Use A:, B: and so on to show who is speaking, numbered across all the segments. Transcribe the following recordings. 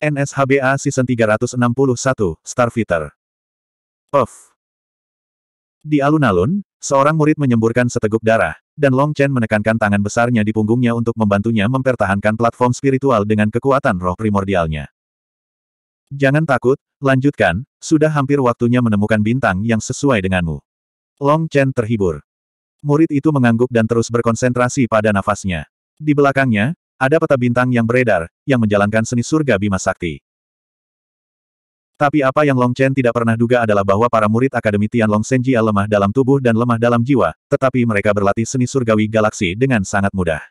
A: NSHBA Season 361, Starfighter. Puff. Di alun-alun, seorang murid menyemburkan seteguk darah, dan Long Chen menekankan tangan besarnya di punggungnya untuk membantunya mempertahankan platform spiritual dengan kekuatan roh primordialnya. Jangan takut, lanjutkan, sudah hampir waktunya menemukan bintang yang sesuai denganmu. Long Chen terhibur. Murid itu mengangguk dan terus berkonsentrasi pada nafasnya. Di belakangnya, ada peta bintang yang beredar, yang menjalankan seni surga Bima Sakti. Tapi apa yang Long Chen tidak pernah duga adalah bahwa para murid Akademi Tian Long Senjia lemah dalam tubuh dan lemah dalam jiwa, tetapi mereka berlatih seni surgawi galaksi dengan sangat mudah.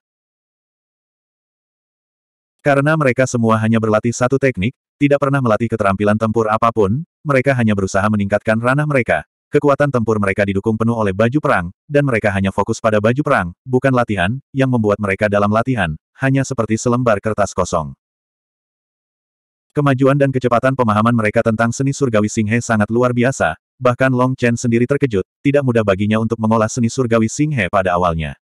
A: Karena mereka semua hanya berlatih satu teknik, tidak pernah melatih keterampilan tempur apapun, mereka hanya berusaha meningkatkan ranah mereka, Kekuatan tempur mereka didukung penuh oleh baju perang, dan mereka hanya fokus pada baju perang, bukan latihan, yang membuat mereka dalam latihan, hanya seperti selembar kertas kosong. Kemajuan dan kecepatan pemahaman mereka tentang seni surgawi Singhe sangat luar biasa, bahkan Long Chen sendiri terkejut, tidak mudah baginya untuk mengolah seni surgawi Singhe pada awalnya.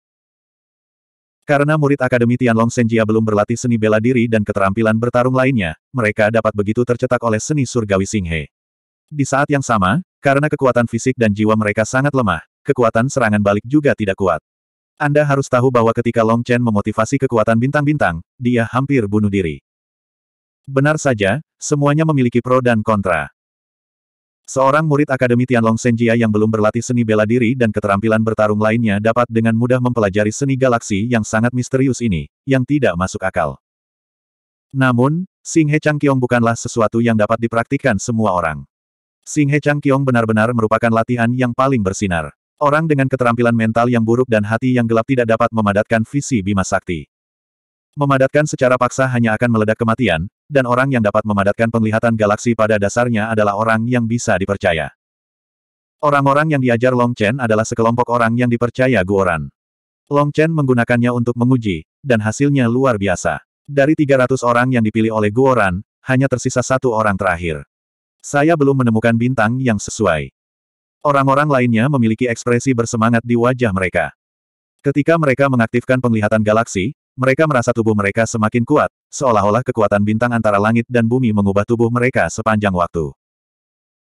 A: Karena murid Akademi Tianlong Senjia belum berlatih seni bela diri dan keterampilan bertarung lainnya, mereka dapat begitu tercetak oleh seni surgawi Singhe. Di saat yang sama, karena kekuatan fisik dan jiwa mereka sangat lemah, kekuatan serangan balik juga tidak kuat. Anda harus tahu bahwa ketika Long Chen memotivasi kekuatan bintang-bintang, dia hampir bunuh diri. Benar saja, semuanya memiliki pro dan kontra. Seorang murid Akademi Tianlong Senjia yang belum berlatih seni bela diri dan keterampilan bertarung lainnya dapat dengan mudah mempelajari seni galaksi yang sangat misterius ini, yang tidak masuk akal. Namun, Sing He Changkyong bukanlah sesuatu yang dapat dipraktikkan semua orang. Singhe Kiong benar-benar merupakan latihan yang paling bersinar. Orang dengan keterampilan mental yang buruk dan hati yang gelap tidak dapat memadatkan visi Bima Sakti. Memadatkan secara paksa hanya akan meledak kematian, dan orang yang dapat memadatkan penglihatan galaksi pada dasarnya adalah orang yang bisa dipercaya. Orang-orang yang diajar Long Chen adalah sekelompok orang yang dipercaya Guoran. Long Chen menggunakannya untuk menguji, dan hasilnya luar biasa. Dari 300 orang yang dipilih oleh Guoran, hanya tersisa satu orang terakhir. Saya belum menemukan bintang yang sesuai. Orang-orang lainnya memiliki ekspresi bersemangat di wajah mereka. Ketika mereka mengaktifkan penglihatan galaksi, mereka merasa tubuh mereka semakin kuat, seolah-olah kekuatan bintang antara langit dan bumi mengubah tubuh mereka sepanjang waktu.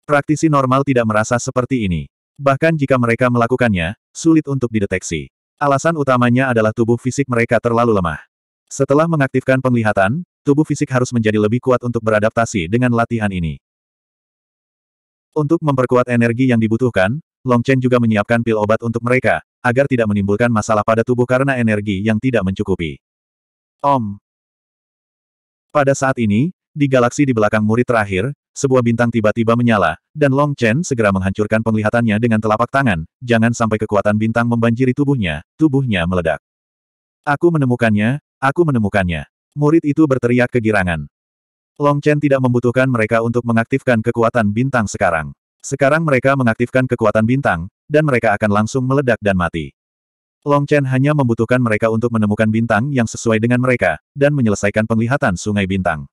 A: Praktisi normal tidak merasa seperti ini. Bahkan jika mereka melakukannya, sulit untuk dideteksi. Alasan utamanya adalah tubuh fisik mereka terlalu lemah. Setelah mengaktifkan penglihatan, tubuh fisik harus menjadi lebih kuat untuk beradaptasi dengan latihan ini. Untuk memperkuat energi yang dibutuhkan, Long Chen juga menyiapkan pil obat untuk mereka, agar tidak menimbulkan masalah pada tubuh karena energi yang tidak mencukupi. Om. Pada saat ini, di galaksi di belakang murid terakhir, sebuah bintang tiba-tiba menyala, dan Long Chen segera menghancurkan penglihatannya dengan telapak tangan, jangan sampai kekuatan bintang membanjiri tubuhnya, tubuhnya meledak. Aku menemukannya, aku menemukannya. Murid itu berteriak kegirangan. Long Chen tidak membutuhkan mereka untuk mengaktifkan kekuatan bintang sekarang. Sekarang mereka mengaktifkan kekuatan bintang, dan mereka akan langsung meledak dan mati. Long Chen hanya membutuhkan mereka untuk menemukan bintang yang sesuai dengan mereka, dan menyelesaikan penglihatan sungai bintang.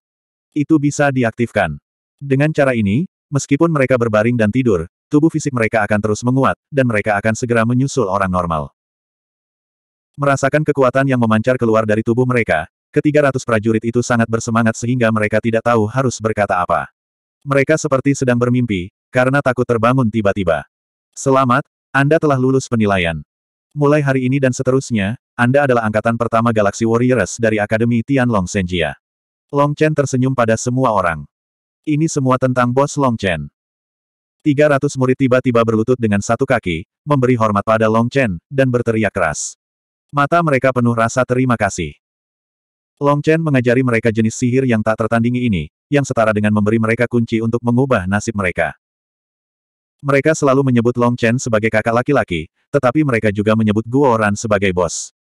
A: Itu bisa diaktifkan. Dengan cara ini, meskipun mereka berbaring dan tidur, tubuh fisik mereka akan terus menguat, dan mereka akan segera menyusul orang normal. Merasakan kekuatan yang memancar keluar dari tubuh mereka, Ketiga ratus prajurit itu sangat bersemangat sehingga mereka tidak tahu harus berkata apa. Mereka seperti sedang bermimpi, karena takut terbangun tiba-tiba. Selamat, Anda telah lulus penilaian. Mulai hari ini dan seterusnya, Anda adalah angkatan pertama Galaxy Warriors dari Akademi Tianlong Senjia. Long Chen tersenyum pada semua orang. Ini semua tentang bos Long Chen. 300 murid tiba-tiba berlutut dengan satu kaki, memberi hormat pada Long Chen, dan berteriak keras. Mata mereka penuh rasa terima kasih. Long Chen mengajari mereka jenis sihir yang tak tertandingi ini, yang setara dengan memberi mereka kunci untuk mengubah nasib mereka. Mereka selalu menyebut Long Chen sebagai kakak laki-laki, tetapi mereka juga menyebut Guo Ran sebagai bos.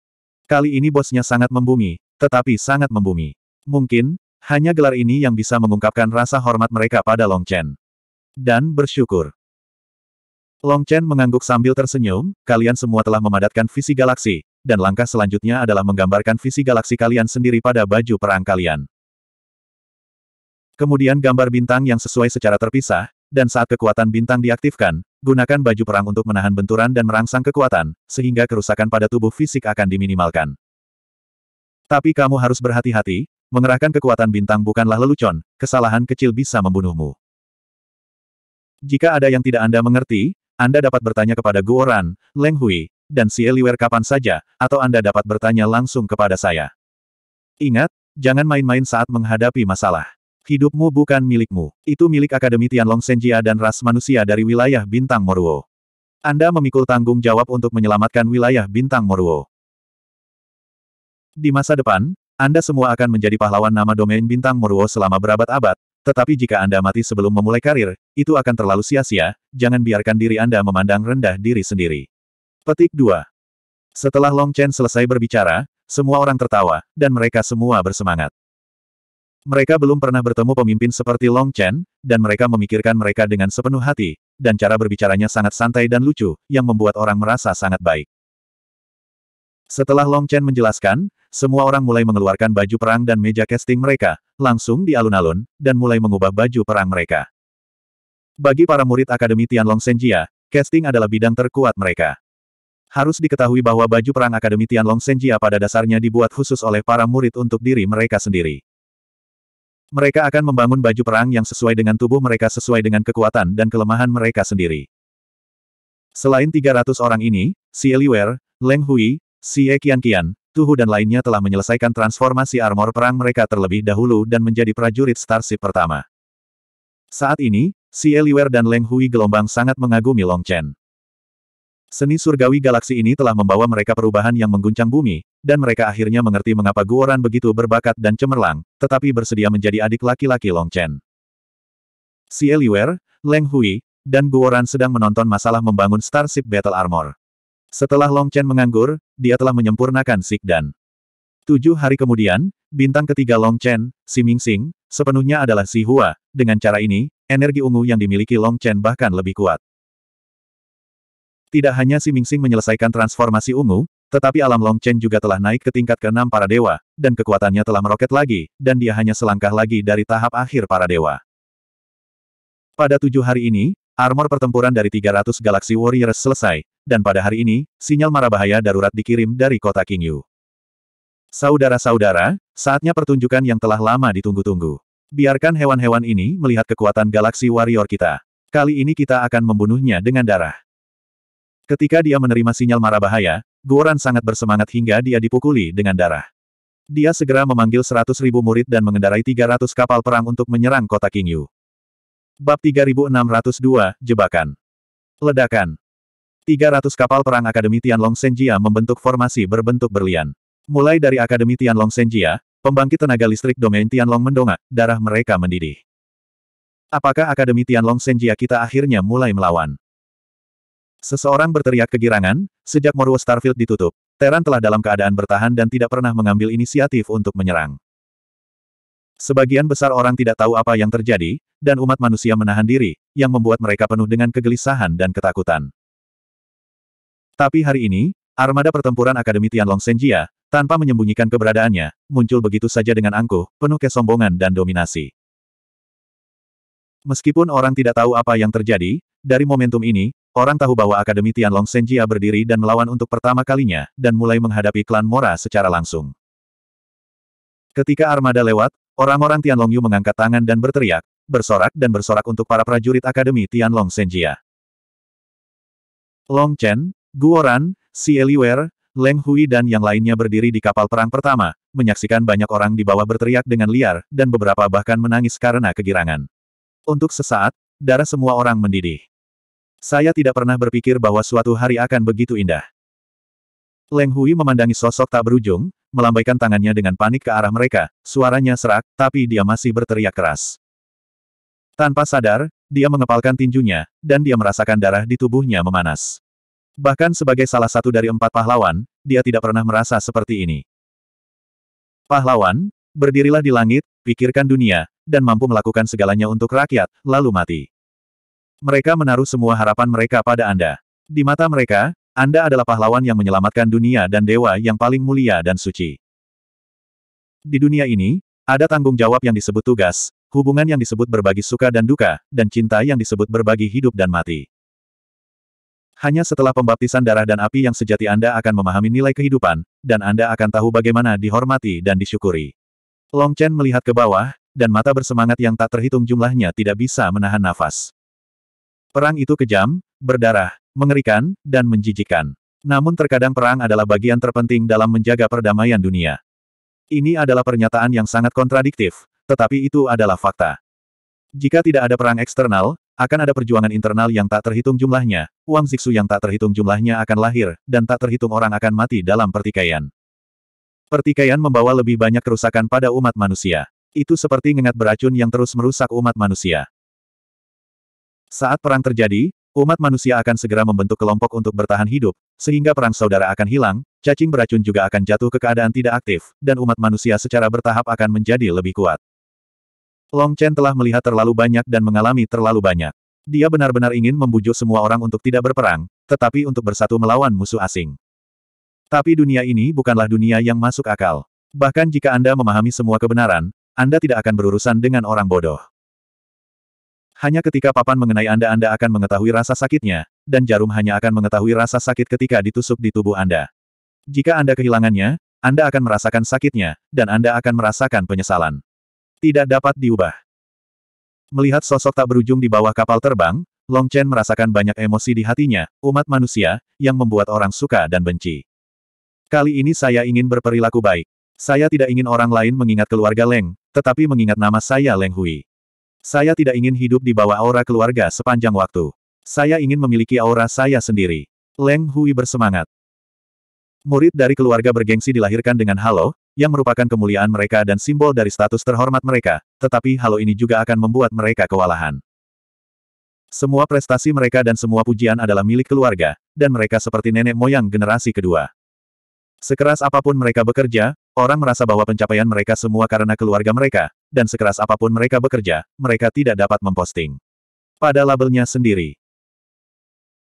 A: Kali ini bosnya sangat membumi, tetapi sangat membumi. Mungkin, hanya gelar ini yang bisa mengungkapkan rasa hormat mereka pada Long Chen. Dan bersyukur. Long Chen mengangguk sambil tersenyum, kalian semua telah memadatkan visi galaksi, dan langkah selanjutnya adalah menggambarkan visi galaksi kalian sendiri pada baju perang kalian. Kemudian gambar bintang yang sesuai secara terpisah, dan saat kekuatan bintang diaktifkan, gunakan baju perang untuk menahan benturan dan merangsang kekuatan, sehingga kerusakan pada tubuh fisik akan diminimalkan. Tapi kamu harus berhati-hati, mengerahkan kekuatan bintang bukanlah lelucon, kesalahan kecil bisa membunuhmu. Jika ada yang tidak Anda mengerti, Anda dapat bertanya kepada Guoran, Leng Hui, dan si Eliwer kapan saja, atau Anda dapat bertanya langsung kepada saya. Ingat, jangan main-main saat menghadapi masalah. Hidupmu bukan milikmu. Itu milik Akademi Tianlong Senjia dan ras manusia dari wilayah Bintang Moruo. Anda memikul tanggung jawab untuk menyelamatkan wilayah Bintang Moruo. Di masa depan, Anda semua akan menjadi pahlawan nama domain Bintang Moruo selama berabad-abad, tetapi jika Anda mati sebelum memulai karir, itu akan terlalu sia-sia, jangan biarkan diri Anda memandang rendah diri sendiri. Petik 2. Setelah Long Chen selesai berbicara, semua orang tertawa, dan mereka semua bersemangat. Mereka belum pernah bertemu pemimpin seperti Long Chen, dan mereka memikirkan mereka dengan sepenuh hati, dan cara berbicaranya sangat santai dan lucu, yang membuat orang merasa sangat baik. Setelah Long Chen menjelaskan, semua orang mulai mengeluarkan baju perang dan meja casting mereka, langsung di alun-alun, dan mulai mengubah baju perang mereka. Bagi para murid Akademi Tianlong Senjia, casting adalah bidang terkuat mereka. Harus diketahui bahwa baju perang Akademi Tianlong Senjia pada dasarnya dibuat khusus oleh para murid untuk diri mereka sendiri. Mereka akan membangun baju perang yang sesuai dengan tubuh mereka sesuai dengan kekuatan dan kelemahan mereka sendiri. Selain 300 orang ini, Xie Liwer, Leng Hui, Si e Qian Qian, Tuhu dan lainnya telah menyelesaikan transformasi armor perang mereka terlebih dahulu dan menjadi prajurit Starship pertama. Saat ini, Xie Liwer dan Leng Hui gelombang sangat mengagumi Long Chen. Seni surgawi galaksi ini telah membawa mereka perubahan yang mengguncang bumi, dan mereka akhirnya mengerti mengapa Guoran begitu berbakat dan cemerlang, tetapi bersedia menjadi adik laki-laki Long Chen. Si Eliwer, Leng Hui, dan Guoran sedang menonton masalah membangun Starship Battle Armor. Setelah Long Chen menganggur, dia telah menyempurnakan Sikdan. Tujuh hari kemudian, bintang ketiga Long Chen, Si Mingxing, sepenuhnya adalah Si Hua. Dengan cara ini, energi ungu yang dimiliki Long Chen bahkan lebih kuat. Tidak hanya si Mingxing menyelesaikan transformasi ungu, tetapi alam Long Chen juga telah naik ke tingkat ke-6 para dewa, dan kekuatannya telah meroket lagi, dan dia hanya selangkah lagi dari tahap akhir para dewa. Pada tujuh hari ini, armor pertempuran dari 300 Galaxy Warriors selesai, dan pada hari ini, sinyal marah bahaya darurat dikirim dari kota Yu. Saudara-saudara, saatnya pertunjukan yang telah lama ditunggu-tunggu. Biarkan hewan-hewan ini melihat kekuatan Galaxy Warrior kita. Kali ini kita akan membunuhnya dengan darah. Ketika dia menerima sinyal marah bahaya, Guoran sangat bersemangat hingga dia dipukuli dengan darah. Dia segera memanggil 100 ribu murid dan mengendarai 300 kapal perang untuk menyerang kota Kingyu. Bab 3602, Jebakan. Ledakan. 300 kapal perang Akademi Tianlong Senjia membentuk formasi berbentuk berlian. Mulai dari Akademi Tianlong Senjia, pembangkit tenaga listrik domain Tianlong mendongak, darah mereka mendidih. Apakah Akademi Tianlong Senjia kita akhirnya mulai melawan? Seseorang berteriak kegirangan, sejak Morwo Starfield ditutup. Teran telah dalam keadaan bertahan dan tidak pernah mengambil inisiatif untuk menyerang. Sebagian besar orang tidak tahu apa yang terjadi, dan umat manusia menahan diri, yang membuat mereka penuh dengan kegelisahan dan ketakutan. Tapi hari ini, armada pertempuran Akademi Tianlong Senjia, tanpa menyembunyikan keberadaannya, muncul begitu saja dengan angkuh, penuh kesombongan dan dominasi. Meskipun orang tidak tahu apa yang terjadi, dari momentum ini, Orang tahu bahwa Akademi Tianlong Senjia berdiri dan melawan untuk pertama kalinya, dan mulai menghadapi klan Mora secara langsung. Ketika armada lewat, orang-orang Tianlong Yu mengangkat tangan dan berteriak, bersorak dan bersorak untuk para prajurit Akademi Tianlong Senjia. Long Chen, Guoran, Si Eliwer, Leng Hui dan yang lainnya berdiri di kapal perang pertama, menyaksikan banyak orang di bawah berteriak dengan liar, dan beberapa bahkan menangis karena kegirangan. Untuk sesaat, darah semua orang mendidih. Saya tidak pernah berpikir bahwa suatu hari akan begitu indah. Leng Hui memandangi sosok tak berujung, melambaikan tangannya dengan panik ke arah mereka, suaranya serak, tapi dia masih berteriak keras. Tanpa sadar, dia mengepalkan tinjunya, dan dia merasakan darah di tubuhnya memanas. Bahkan sebagai salah satu dari empat pahlawan, dia tidak pernah merasa seperti ini. Pahlawan, berdirilah di langit, pikirkan dunia, dan mampu melakukan segalanya untuk rakyat, lalu mati. Mereka menaruh semua harapan mereka pada Anda. Di mata mereka, Anda adalah pahlawan yang menyelamatkan dunia dan dewa yang paling mulia dan suci. Di dunia ini, ada tanggung jawab yang disebut tugas, hubungan yang disebut berbagi suka dan duka, dan cinta yang disebut berbagi hidup dan mati. Hanya setelah pembaptisan darah dan api yang sejati Anda akan memahami nilai kehidupan, dan Anda akan tahu bagaimana dihormati dan disyukuri. Long Chen melihat ke bawah, dan mata bersemangat yang tak terhitung jumlahnya tidak bisa menahan nafas. Perang itu kejam, berdarah, mengerikan, dan menjijikan. Namun terkadang perang adalah bagian terpenting dalam menjaga perdamaian dunia. Ini adalah pernyataan yang sangat kontradiktif, tetapi itu adalah fakta. Jika tidak ada perang eksternal, akan ada perjuangan internal yang tak terhitung jumlahnya, uang ziksu yang tak terhitung jumlahnya akan lahir, dan tak terhitung orang akan mati dalam pertikaian. Pertikaian membawa lebih banyak kerusakan pada umat manusia. Itu seperti ngengat beracun yang terus merusak umat manusia. Saat perang terjadi, umat manusia akan segera membentuk kelompok untuk bertahan hidup, sehingga perang saudara akan hilang, cacing beracun juga akan jatuh ke keadaan tidak aktif, dan umat manusia secara bertahap akan menjadi lebih kuat. Long Chen telah melihat terlalu banyak dan mengalami terlalu banyak. Dia benar-benar ingin membujuk semua orang untuk tidak berperang, tetapi untuk bersatu melawan musuh asing. Tapi dunia ini bukanlah dunia yang masuk akal. Bahkan jika Anda memahami semua kebenaran, Anda tidak akan berurusan dengan orang bodoh. Hanya ketika papan mengenai Anda Anda akan mengetahui rasa sakitnya, dan jarum hanya akan mengetahui rasa sakit ketika ditusuk di tubuh Anda. Jika Anda kehilangannya, Anda akan merasakan sakitnya, dan Anda akan merasakan penyesalan. Tidak dapat diubah. Melihat sosok tak berujung di bawah kapal terbang, Long Chen merasakan banyak emosi di hatinya, umat manusia, yang membuat orang suka dan benci. Kali ini saya ingin berperilaku baik. Saya tidak ingin orang lain mengingat keluarga Leng, tetapi mengingat nama saya Leng Hui. Saya tidak ingin hidup di bawah aura keluarga sepanjang waktu. Saya ingin memiliki aura saya sendiri. Leng Hui bersemangat. Murid dari keluarga bergengsi dilahirkan dengan halo, yang merupakan kemuliaan mereka dan simbol dari status terhormat mereka, tetapi halo ini juga akan membuat mereka kewalahan. Semua prestasi mereka dan semua pujian adalah milik keluarga, dan mereka seperti nenek moyang generasi kedua. Sekeras apapun mereka bekerja, orang merasa bahwa pencapaian mereka semua karena keluarga mereka, dan sekeras apapun mereka bekerja, mereka tidak dapat memposting. Pada labelnya sendiri.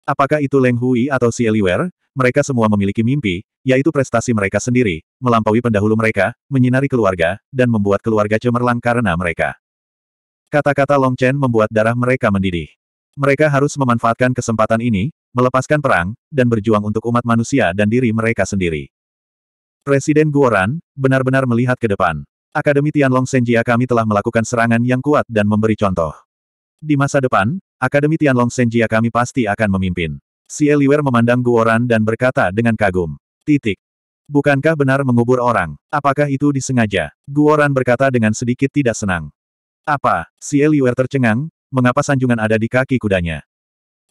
A: Apakah itu Leng Hui atau si Eliwer, mereka semua memiliki mimpi, yaitu prestasi mereka sendiri, melampaui pendahulu mereka, menyinari keluarga, dan membuat keluarga cemerlang karena mereka. Kata-kata Long Chen membuat darah mereka mendidih. Mereka harus memanfaatkan kesempatan ini, melepaskan perang, dan berjuang untuk umat manusia dan diri mereka sendiri. Presiden Guoran benar-benar melihat ke depan. Akademi Tianlong Senjia kami telah melakukan serangan yang kuat dan memberi contoh. Di masa depan, Akademi Tianlong Senjia kami pasti akan memimpin. Si Eliwer memandang Guoran dan berkata dengan kagum. Titik. Bukankah benar mengubur orang? Apakah itu disengaja? Guoran berkata dengan sedikit tidak senang. Apa? Si Eliwer tercengang, mengapa sanjungan ada di kaki kudanya?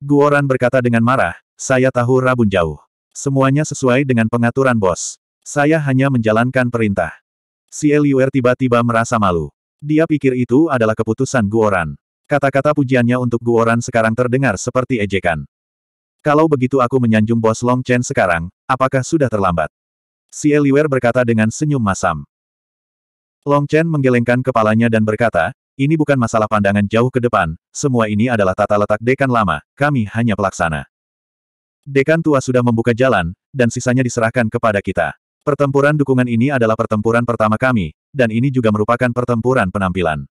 A: Guoran berkata dengan marah, saya tahu rabun jauh. Semuanya sesuai dengan pengaturan bos. Saya hanya menjalankan perintah. Si Eliuer tiba-tiba merasa malu. Dia pikir itu adalah keputusan Guoran. Kata-kata pujiannya untuk Guoran sekarang terdengar seperti ejekan. Kalau begitu aku menyanjung bos Long Chen sekarang, apakah sudah terlambat? Si Eliuer berkata dengan senyum masam. Long Chen menggelengkan kepalanya dan berkata, ini bukan masalah pandangan jauh ke depan, semua ini adalah tata letak dekan lama, kami hanya pelaksana. Dekan tua sudah membuka jalan, dan sisanya diserahkan kepada kita. Pertempuran dukungan ini adalah pertempuran pertama kami, dan ini juga merupakan pertempuran penampilan.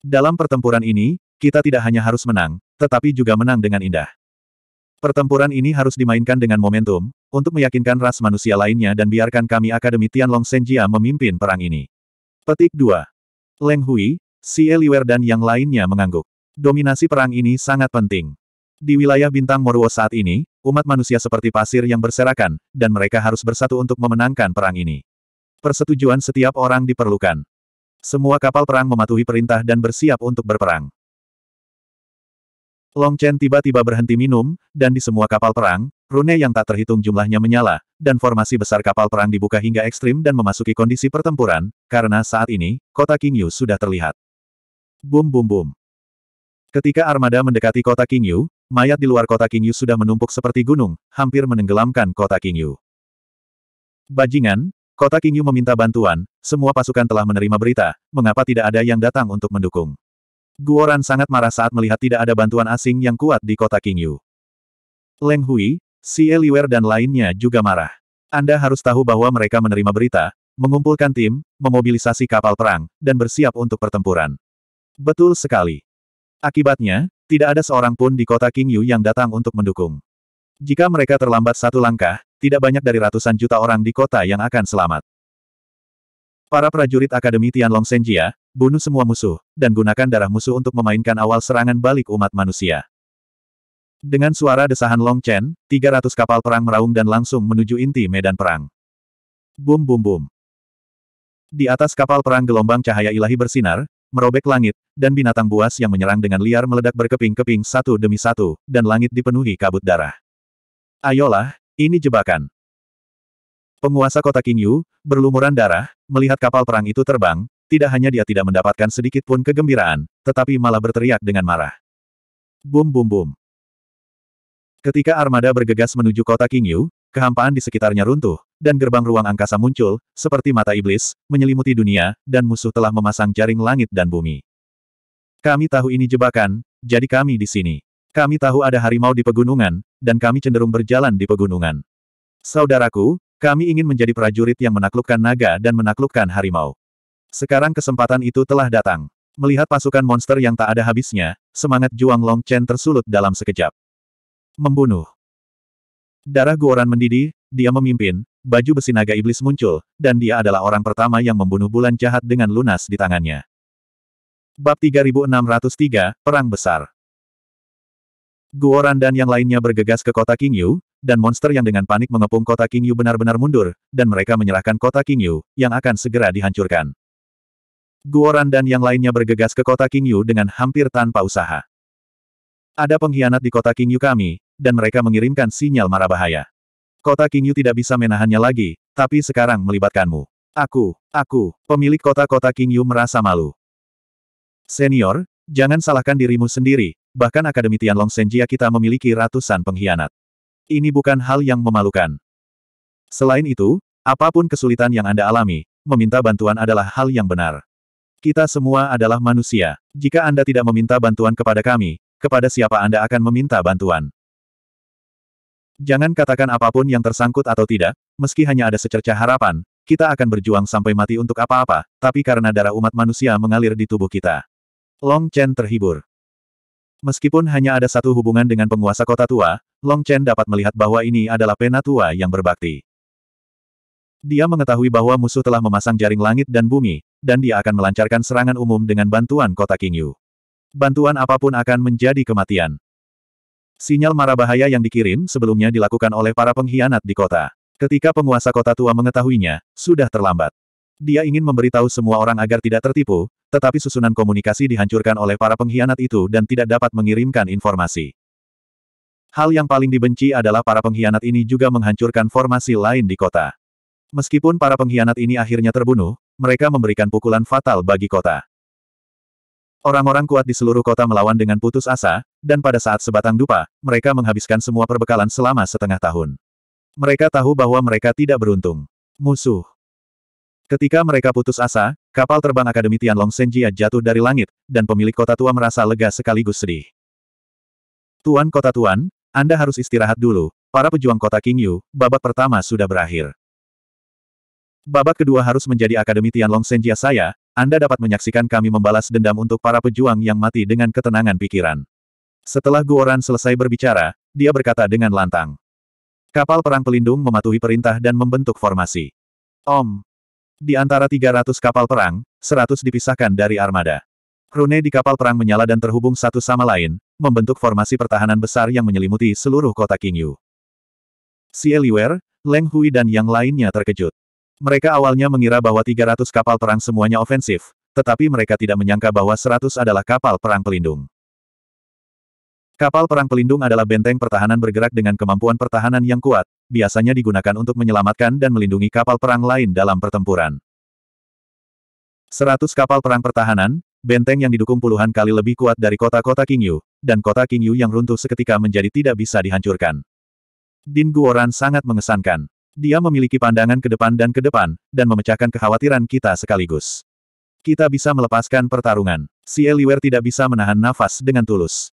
A: Dalam pertempuran ini, kita tidak hanya harus menang, tetapi juga menang dengan indah. Pertempuran ini harus dimainkan dengan momentum, untuk meyakinkan ras manusia lainnya dan biarkan kami Akademi Tianlong Senjia memimpin perang ini. Petik 2. Leng Hui, Si Eliwer dan yang lainnya mengangguk. Dominasi perang ini sangat penting. Di wilayah bintang Moruo saat ini, umat manusia seperti pasir yang berserakan, dan mereka harus bersatu untuk memenangkan perang ini. Persetujuan setiap orang diperlukan. Semua kapal perang mematuhi perintah dan bersiap untuk berperang. Long Chen tiba-tiba berhenti minum, dan di semua kapal perang, rune yang tak terhitung jumlahnya menyala, dan formasi besar kapal perang dibuka hingga ekstrim dan memasuki kondisi pertempuran, karena saat ini, kota Yu sudah terlihat. Bum bum bum. Ketika armada mendekati kota Yu, mayat di luar kota Kingyu sudah menumpuk seperti gunung, hampir menenggelamkan kota Kingyu. Bajingan, kota Kingyu meminta bantuan, semua pasukan telah menerima berita, mengapa tidak ada yang datang untuk mendukung. Guoran sangat marah saat melihat tidak ada bantuan asing yang kuat di kota Kingyu. Leng Hui, Si Eliwer dan lainnya juga marah. Anda harus tahu bahwa mereka menerima berita, mengumpulkan tim, memobilisasi kapal perang, dan bersiap untuk pertempuran. Betul sekali. Akibatnya, tidak ada seorang pun di kota King Yu yang datang untuk mendukung. Jika mereka terlambat satu langkah, tidak banyak dari ratusan juta orang di kota yang akan selamat. Para prajurit Akademi Tianlong Senjia, bunuh semua musuh, dan gunakan darah musuh untuk memainkan awal serangan balik umat manusia. Dengan suara desahan Long Chen, 300 kapal perang meraung dan langsung menuju inti medan perang. Bum bum bum. Di atas kapal perang gelombang cahaya ilahi bersinar, merobek langit, dan binatang buas yang menyerang dengan liar meledak berkeping-keping satu demi satu, dan langit dipenuhi kabut darah. Ayolah, ini jebakan. Penguasa kota Qingyu, berlumuran darah, melihat kapal perang itu terbang, tidak hanya dia tidak mendapatkan sedikit pun kegembiraan, tetapi malah berteriak dengan marah. Bum bum bum. Ketika armada bergegas menuju kota Qingyu, kehampaan di sekitarnya runtuh, dan gerbang ruang angkasa muncul, seperti mata iblis, menyelimuti dunia, dan musuh telah memasang jaring langit dan bumi. Kami tahu ini jebakan, jadi kami di sini. Kami tahu ada harimau di pegunungan, dan kami cenderung berjalan di pegunungan. Saudaraku, kami ingin menjadi prajurit yang menaklukkan naga dan menaklukkan harimau. Sekarang kesempatan itu telah datang. Melihat pasukan monster yang tak ada habisnya, semangat Juang Long Chen tersulut dalam sekejap. Membunuh. Darah Guoran mendidih, dia memimpin, baju besi naga iblis muncul, dan dia adalah orang pertama yang membunuh bulan jahat dengan lunas di tangannya. Bab 3603, Perang Besar Guoran dan yang lainnya bergegas ke kota Kingyu, dan monster yang dengan panik mengepung kota Kingyu benar-benar mundur, dan mereka menyerahkan kota Kingyu, yang akan segera dihancurkan. Guoran dan yang lainnya bergegas ke kota Kingyu dengan hampir tanpa usaha. Ada pengkhianat di kota Kingyu kami, dan mereka mengirimkan sinyal marah bahaya. Kota Kingyu tidak bisa menahannya lagi, tapi sekarang melibatkanmu. Aku, aku, pemilik kota-kota Kingyu merasa malu. Senior, jangan salahkan dirimu sendiri, bahkan Akademi Tianlong Senjia kita memiliki ratusan pengkhianat. Ini bukan hal yang memalukan. Selain itu, apapun kesulitan yang Anda alami, meminta bantuan adalah hal yang benar. Kita semua adalah manusia. Jika Anda tidak meminta bantuan kepada kami, kepada siapa Anda akan meminta bantuan? Jangan katakan apapun yang tersangkut atau tidak, meski hanya ada secerca harapan, kita akan berjuang sampai mati untuk apa-apa, tapi karena darah umat manusia mengalir di tubuh kita. Long Chen terhibur. Meskipun hanya ada satu hubungan dengan penguasa kota tua, Long Chen dapat melihat bahwa ini adalah pena tua yang berbakti. Dia mengetahui bahwa musuh telah memasang jaring langit dan bumi, dan dia akan melancarkan serangan umum dengan bantuan kota Kingyu. Bantuan apapun akan menjadi kematian. Sinyal mara bahaya yang dikirim sebelumnya dilakukan oleh para pengkhianat di kota. Ketika penguasa kota tua mengetahuinya, sudah terlambat. Dia ingin memberitahu semua orang agar tidak tertipu, tetapi susunan komunikasi dihancurkan oleh para pengkhianat itu dan tidak dapat mengirimkan informasi. Hal yang paling dibenci adalah para pengkhianat ini juga menghancurkan formasi lain di kota. Meskipun para pengkhianat ini akhirnya terbunuh, mereka memberikan pukulan fatal bagi kota. Orang-orang kuat di seluruh kota melawan dengan putus asa, dan pada saat sebatang dupa, mereka menghabiskan semua perbekalan selama setengah tahun. Mereka tahu bahwa mereka tidak beruntung. Musuh. Ketika mereka putus asa, kapal terbang Akademi Tianlong Senjia jatuh dari langit, dan pemilik kota tua merasa lega sekaligus sedih. Tuan kota tuan, Anda harus istirahat dulu, para pejuang kota King Yu, babak pertama sudah berakhir. Babak kedua harus menjadi Akademi Tianlong Senjia saya, anda dapat menyaksikan kami membalas dendam untuk para pejuang yang mati dengan ketenangan pikiran. Setelah Guoran selesai berbicara, dia berkata dengan lantang. Kapal perang pelindung mematuhi perintah dan membentuk formasi. Om. Di antara 300 kapal perang, 100 dipisahkan dari armada. Rune di kapal perang menyala dan terhubung satu sama lain, membentuk formasi pertahanan besar yang menyelimuti seluruh kota Kingyu. Si Eliwer, Leng Hui dan yang lainnya terkejut. Mereka awalnya mengira bahwa 300 kapal perang semuanya ofensif, tetapi mereka tidak menyangka bahwa 100 adalah kapal perang pelindung. Kapal perang pelindung adalah benteng pertahanan bergerak dengan kemampuan pertahanan yang kuat, biasanya digunakan untuk menyelamatkan dan melindungi kapal perang lain dalam pertempuran. 100 kapal perang pertahanan, benteng yang didukung puluhan kali lebih kuat dari kota-kota Kingyu, dan kota Kingyu yang runtuh seketika menjadi tidak bisa dihancurkan. Din Guoran sangat mengesankan. Dia memiliki pandangan ke depan dan ke depan, dan memecahkan kekhawatiran kita sekaligus. Kita bisa melepaskan pertarungan. Si Eliwer tidak bisa menahan nafas dengan tulus.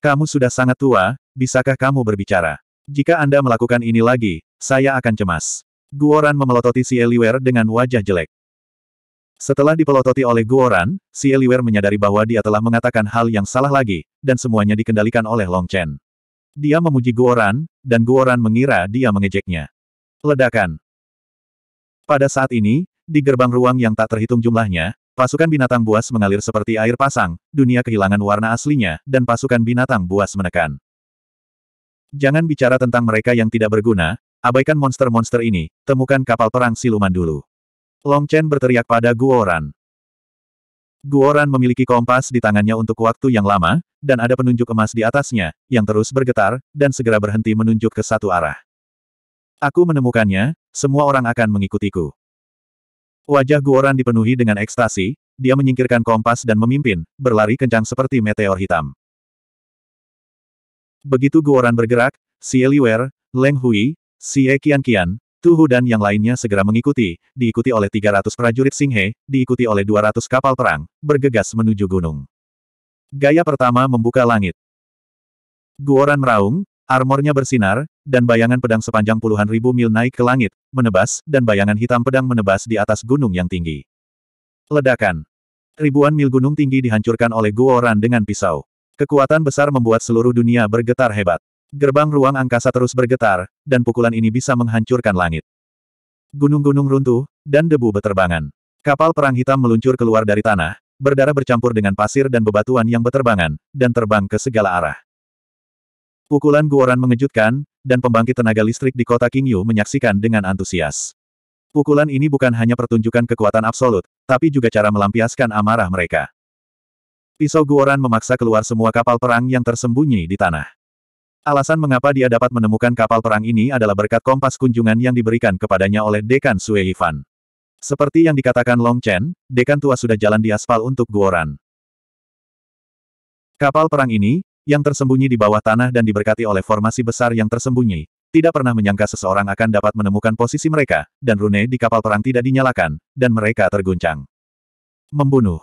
A: Kamu sudah sangat tua, bisakah kamu berbicara? Jika Anda melakukan ini lagi, saya akan cemas. Guoran memelototi si Eliwer dengan wajah jelek. Setelah dipelototi oleh Guoran, si Eliwer menyadari bahwa dia telah mengatakan hal yang salah lagi, dan semuanya dikendalikan oleh Long Chen. Dia memuji Guoran, dan Guoran mengira dia mengejeknya. Ledakan. Pada saat ini, di gerbang ruang yang tak terhitung jumlahnya, pasukan binatang buas mengalir seperti air pasang, dunia kehilangan warna aslinya, dan pasukan binatang buas menekan. Jangan bicara tentang mereka yang tidak berguna, abaikan monster-monster ini, temukan kapal perang siluman dulu. Long Chen berteriak pada Guoran. Guoran memiliki kompas di tangannya untuk waktu yang lama, dan ada penunjuk emas di atasnya, yang terus bergetar, dan segera berhenti menunjuk ke satu arah. Aku menemukannya, semua orang akan mengikutiku. Wajah Guoran dipenuhi dengan ekstasi, dia menyingkirkan kompas dan memimpin, berlari kencang seperti meteor hitam. Begitu Guoran bergerak, Si Liwer, Leng Hui, Xie Qian Qian, Tuhu dan yang lainnya segera mengikuti, diikuti oleh 300 prajurit Singhe, diikuti oleh 200 kapal perang, bergegas menuju gunung. Gaya pertama membuka langit. Guoran meraung, armornya bersinar, dan bayangan pedang sepanjang puluhan ribu mil naik ke langit, menebas, dan bayangan hitam pedang menebas di atas gunung yang tinggi. Ledakan. Ribuan mil gunung tinggi dihancurkan oleh Guoran dengan pisau. Kekuatan besar membuat seluruh dunia bergetar hebat. Gerbang ruang angkasa terus bergetar, dan pukulan ini bisa menghancurkan langit. Gunung-gunung runtuh, dan debu beterbangan. Kapal perang hitam meluncur keluar dari tanah, berdarah bercampur dengan pasir dan bebatuan yang beterbangan, dan terbang ke segala arah. Pukulan Guoran mengejutkan, dan pembangkit tenaga listrik di kota Qingyu menyaksikan dengan antusias. Pukulan ini bukan hanya pertunjukan kekuatan absolut, tapi juga cara melampiaskan amarah mereka. Pisau Guoran memaksa keluar semua kapal perang yang tersembunyi di tanah. Alasan mengapa dia dapat menemukan kapal perang ini adalah berkat kompas kunjungan yang diberikan kepadanya oleh Dekan Sue Yifan. Seperti yang dikatakan Long Chen, dekan tua sudah jalan di aspal untuk Guoran. Kapal perang ini, yang tersembunyi di bawah tanah dan diberkati oleh formasi besar yang tersembunyi, tidak pernah menyangka seseorang akan dapat menemukan posisi mereka, dan rune di kapal perang tidak dinyalakan, dan mereka terguncang. Membunuh.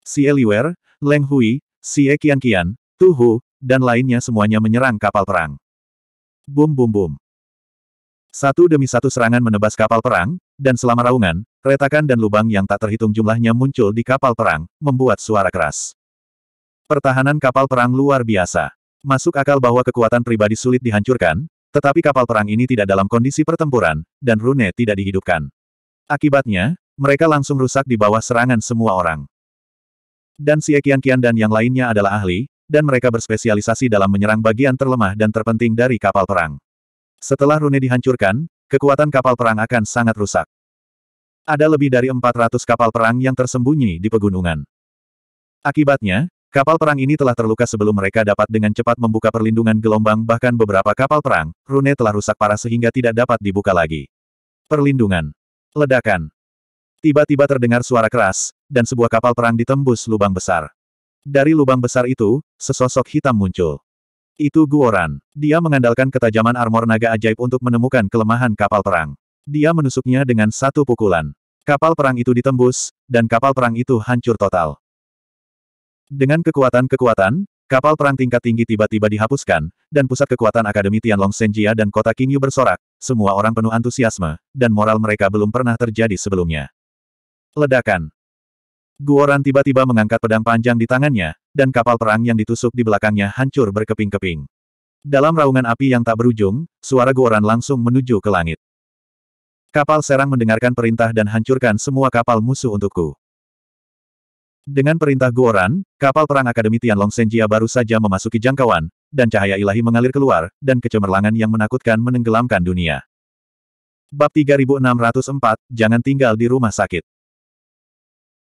A: Si Eliwer, Leng Hui, si Qian Kian Tu Hu, dan lainnya semuanya menyerang kapal perang. Bum bum bum. Satu demi satu serangan menebas kapal perang, dan selama raungan, retakan dan lubang yang tak terhitung jumlahnya muncul di kapal perang, membuat suara keras. Pertahanan kapal perang luar biasa. Masuk akal bahwa kekuatan pribadi sulit dihancurkan, tetapi kapal perang ini tidak dalam kondisi pertempuran, dan Rune tidak dihidupkan. Akibatnya, mereka langsung rusak di bawah serangan semua orang. Dan si Ekian Kian dan yang lainnya adalah ahli, dan mereka berspesialisasi dalam menyerang bagian terlemah dan terpenting dari kapal perang. Setelah Rune dihancurkan, kekuatan kapal perang akan sangat rusak. Ada lebih dari 400 kapal perang yang tersembunyi di pegunungan. Akibatnya, Kapal perang ini telah terluka sebelum mereka dapat dengan cepat membuka perlindungan gelombang bahkan beberapa kapal perang, rune telah rusak parah sehingga tidak dapat dibuka lagi. Perlindungan. Ledakan. Tiba-tiba terdengar suara keras, dan sebuah kapal perang ditembus lubang besar. Dari lubang besar itu, sesosok hitam muncul. Itu Guoran. Dia mengandalkan ketajaman armor naga ajaib untuk menemukan kelemahan kapal perang. Dia menusuknya dengan satu pukulan. Kapal perang itu ditembus, dan kapal perang itu hancur total. Dengan kekuatan-kekuatan, kapal perang tingkat tinggi tiba-tiba dihapuskan, dan pusat kekuatan Akademi Tianlong Senjia dan kota Qingyu bersorak, semua orang penuh antusiasme, dan moral mereka belum pernah terjadi sebelumnya. Ledakan Guoran tiba-tiba mengangkat pedang panjang di tangannya, dan kapal perang yang ditusuk di belakangnya hancur berkeping-keping. Dalam raungan api yang tak berujung, suara Guoran langsung menuju ke langit. Kapal serang mendengarkan perintah dan hancurkan semua kapal musuh untukku. Dengan perintah Guoran, kapal perang Akademi Tianlong Senjia baru saja memasuki jangkauan, dan cahaya ilahi mengalir keluar, dan kecemerlangan yang menakutkan menenggelamkan dunia. Bab 3604, Jangan Tinggal di Rumah Sakit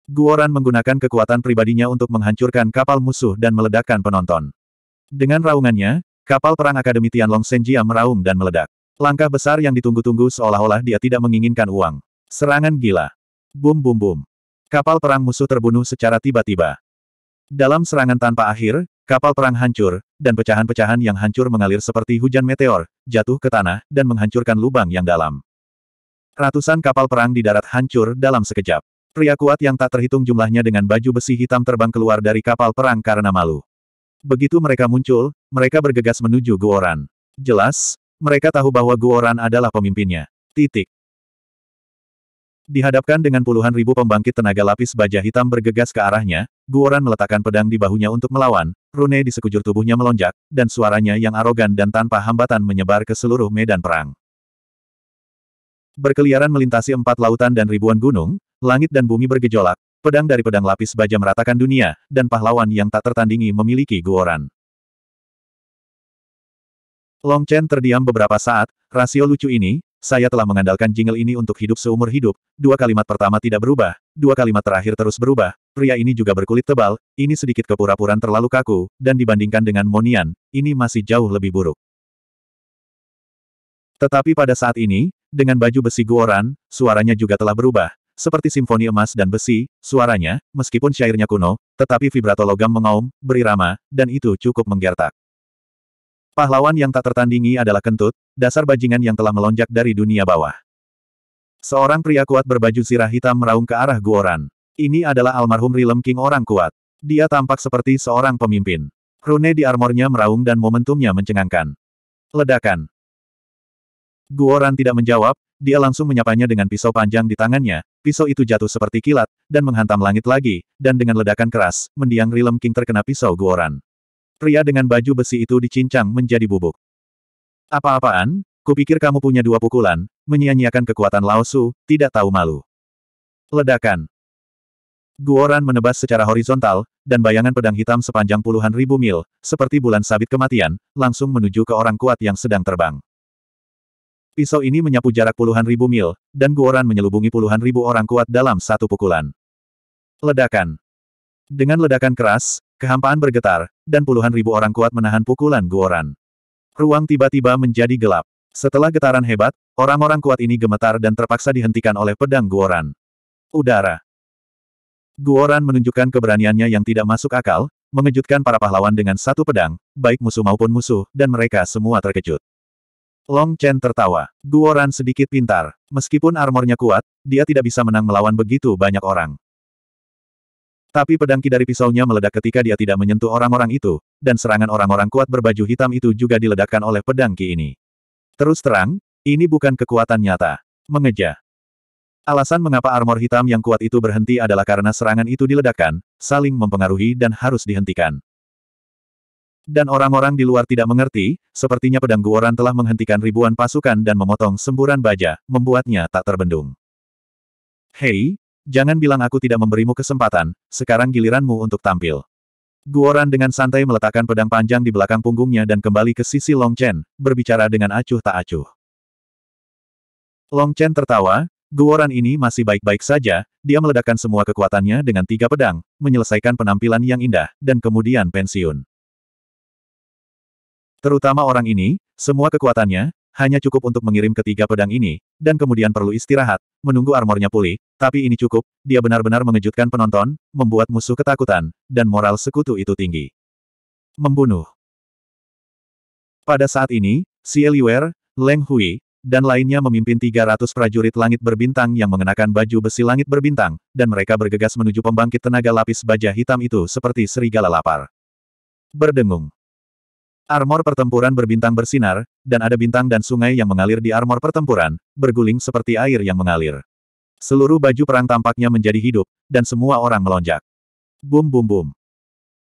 A: Guoran menggunakan kekuatan pribadinya untuk menghancurkan kapal musuh dan meledakkan penonton. Dengan raungannya, kapal perang Akademi Tianlong Senjia meraung dan meledak. Langkah besar yang ditunggu-tunggu seolah-olah dia tidak menginginkan uang. Serangan gila. Bum bum bum. Kapal perang musuh terbunuh secara tiba-tiba. Dalam serangan tanpa akhir, kapal perang hancur, dan pecahan-pecahan yang hancur mengalir seperti hujan meteor, jatuh ke tanah, dan menghancurkan lubang yang dalam. Ratusan kapal perang di darat hancur dalam sekejap. Pria kuat yang tak terhitung jumlahnya dengan baju besi hitam terbang keluar dari kapal perang karena malu. Begitu mereka muncul, mereka bergegas menuju Guoran. Jelas, mereka tahu bahwa Guoran adalah pemimpinnya. Titik. Dihadapkan dengan puluhan ribu pembangkit tenaga lapis baja hitam bergegas ke arahnya, Guoran meletakkan pedang di bahunya untuk melawan, rune di sekujur tubuhnya melonjak, dan suaranya yang arogan dan tanpa hambatan menyebar ke seluruh medan perang. Berkeliaran melintasi empat lautan dan ribuan gunung, langit dan bumi bergejolak, pedang dari pedang lapis baja meratakan dunia, dan pahlawan yang tak tertandingi memiliki Guoran. Long Chen terdiam beberapa saat, rasio lucu ini, saya telah mengandalkan jingle ini untuk hidup seumur hidup, dua kalimat pertama tidak berubah, dua kalimat terakhir terus berubah, pria ini juga berkulit tebal, ini sedikit kepura-puraan terlalu kaku, dan dibandingkan dengan Monian, ini masih jauh lebih buruk. Tetapi pada saat ini, dengan baju besi guoran, suaranya juga telah berubah. Seperti simfoni emas dan besi, suaranya, meskipun syairnya kuno, tetapi vibrato logam mengaum, berirama, dan itu cukup menggertak. Pahlawan yang tak tertandingi adalah kentut, dasar bajingan yang telah melonjak dari dunia bawah. Seorang pria kuat berbaju sirah hitam meraung ke arah Guoran. Ini adalah almarhum Rilem King orang kuat. Dia tampak seperti seorang pemimpin. Rune di armornya meraung dan momentumnya mencengangkan. Ledakan. Guoran tidak menjawab, dia langsung menyapanya dengan pisau panjang di tangannya, pisau itu jatuh seperti kilat, dan menghantam langit lagi, dan dengan ledakan keras, mendiang Rilem King terkena pisau Guoran. Pria dengan baju besi itu dicincang menjadi bubuk. Apa-apaan, kupikir kamu punya dua pukulan, menyia-nyiakan kekuatan Laosu, tidak tahu malu. Ledakan. Guoran menebas secara horizontal, dan bayangan pedang hitam sepanjang puluhan ribu mil, seperti bulan sabit kematian, langsung menuju ke orang kuat yang sedang terbang. Pisau ini menyapu jarak puluhan ribu mil, dan Guoran menyelubungi puluhan ribu orang kuat dalam satu pukulan. Ledakan. Dengan ledakan keras, Kehampaan bergetar, dan puluhan ribu orang kuat menahan pukulan Guoran. Ruang tiba-tiba menjadi gelap. Setelah getaran hebat, orang-orang kuat ini gemetar dan terpaksa dihentikan oleh pedang Guoran. Udara. Guoran menunjukkan keberaniannya yang tidak masuk akal, mengejutkan para pahlawan dengan satu pedang, baik musuh maupun musuh, dan mereka semua terkejut. Long Chen tertawa. Guoran sedikit pintar. Meskipun armornya kuat, dia tidak bisa menang melawan begitu banyak orang. Tapi pedang ki dari pisaunya meledak ketika dia tidak menyentuh orang-orang itu, dan serangan orang-orang kuat berbaju hitam itu juga diledakkan oleh pedang ki ini. Terus terang, ini bukan kekuatan nyata. Mengeja. Alasan mengapa armor hitam yang kuat itu berhenti adalah karena serangan itu diledakkan, saling mempengaruhi dan harus dihentikan. Dan orang-orang di luar tidak mengerti, sepertinya pedang Guoran telah menghentikan ribuan pasukan dan memotong semburan baja, membuatnya tak terbendung. Hei, Jangan bilang aku tidak memberimu kesempatan, sekarang giliranmu untuk tampil. Guoran dengan santai meletakkan pedang panjang di belakang punggungnya dan kembali ke sisi Long Chen, berbicara dengan acuh tak acuh. Long Chen tertawa, Guoran ini masih baik-baik saja, dia meledakkan semua kekuatannya dengan tiga pedang, menyelesaikan penampilan yang indah, dan kemudian pensiun. Terutama orang ini, semua kekuatannya, hanya cukup untuk mengirim ketiga pedang ini, dan kemudian perlu istirahat, menunggu armornya pulih, tapi ini cukup, dia benar-benar mengejutkan penonton, membuat musuh ketakutan, dan moral sekutu itu tinggi. Membunuh Pada saat ini, Xie Liwer, Leng Hui, dan lainnya memimpin 300 prajurit langit berbintang yang mengenakan baju besi langit berbintang, dan mereka bergegas menuju pembangkit tenaga lapis baja hitam itu seperti serigala lapar. Berdengung. Armor pertempuran berbintang bersinar, dan ada bintang dan sungai yang mengalir di armor pertempuran, berguling seperti air yang mengalir. Seluruh baju perang tampaknya menjadi hidup, dan semua orang melonjak. Bum bum bum.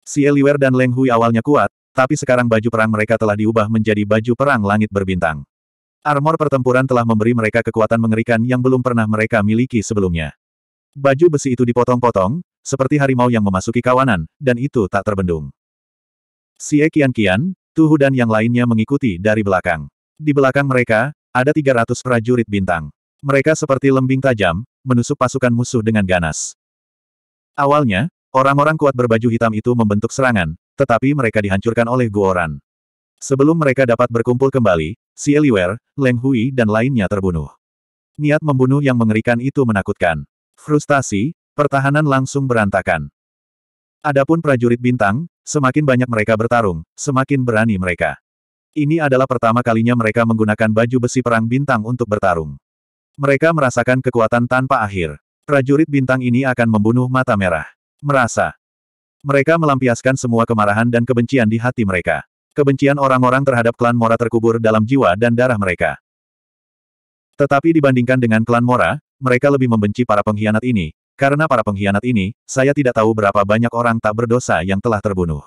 A: Si Eliwer dan Leng Hui awalnya kuat, tapi sekarang baju perang mereka telah diubah menjadi baju perang langit berbintang. Armor pertempuran telah memberi mereka kekuatan mengerikan yang belum pernah mereka miliki sebelumnya. Baju besi itu dipotong-potong, seperti harimau yang memasuki kawanan, dan itu tak terbendung. Xie Qian Qian, Tuhu dan yang lainnya mengikuti dari belakang. Di belakang mereka, ada 300 prajurit bintang. Mereka seperti lembing tajam, menusuk pasukan musuh dengan ganas. Awalnya, orang-orang kuat berbaju hitam itu membentuk serangan, tetapi mereka dihancurkan oleh Guoran. Sebelum mereka dapat berkumpul kembali, Si Eliwer, Leng Hui dan lainnya terbunuh. Niat membunuh yang mengerikan itu menakutkan. Frustasi, pertahanan langsung berantakan. Adapun prajurit bintang, semakin banyak mereka bertarung, semakin berani mereka. Ini adalah pertama kalinya mereka menggunakan baju besi perang bintang untuk bertarung. Mereka merasakan kekuatan tanpa akhir. Prajurit bintang ini akan membunuh mata merah. Merasa. Mereka melampiaskan semua kemarahan dan kebencian di hati mereka. Kebencian orang-orang terhadap klan Mora terkubur dalam jiwa dan darah mereka. Tetapi dibandingkan dengan klan Mora, mereka lebih membenci para pengkhianat ini, karena para pengkhianat ini, saya tidak tahu berapa banyak orang tak berdosa yang telah terbunuh.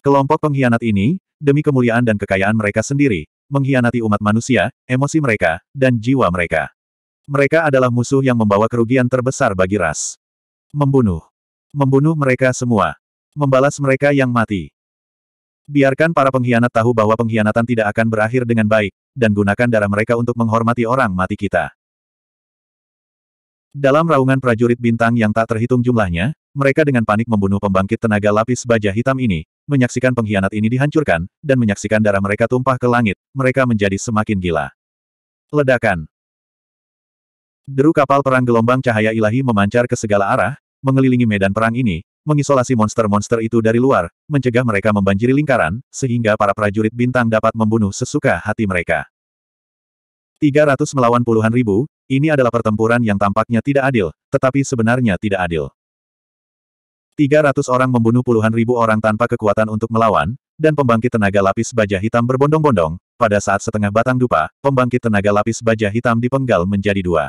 A: Kelompok pengkhianat ini, demi kemuliaan dan kekayaan mereka sendiri, mengkhianati umat manusia, emosi mereka, dan jiwa mereka. Mereka adalah musuh yang membawa kerugian terbesar bagi ras. Membunuh. Membunuh mereka semua. Membalas mereka yang mati. Biarkan para pengkhianat tahu bahwa pengkhianatan tidak akan berakhir dengan baik, dan gunakan darah mereka untuk menghormati orang mati kita. Dalam raungan prajurit bintang yang tak terhitung jumlahnya, mereka dengan panik membunuh pembangkit tenaga lapis baja hitam ini, menyaksikan pengkhianat ini dihancurkan, dan menyaksikan darah mereka tumpah ke langit, mereka menjadi semakin gila. Ledakan Deru kapal perang gelombang cahaya ilahi memancar ke segala arah, mengelilingi medan perang ini, mengisolasi monster-monster itu dari luar, mencegah mereka membanjiri lingkaran, sehingga para prajurit bintang dapat membunuh sesuka hati mereka. 300 melawan puluhan ribu, ini adalah pertempuran yang tampaknya tidak adil, tetapi sebenarnya tidak adil. 300 orang membunuh puluhan ribu orang tanpa kekuatan untuk melawan, dan pembangkit tenaga lapis baja hitam berbondong-bondong, pada saat setengah batang dupa, pembangkit tenaga lapis baja hitam dipenggal menjadi dua.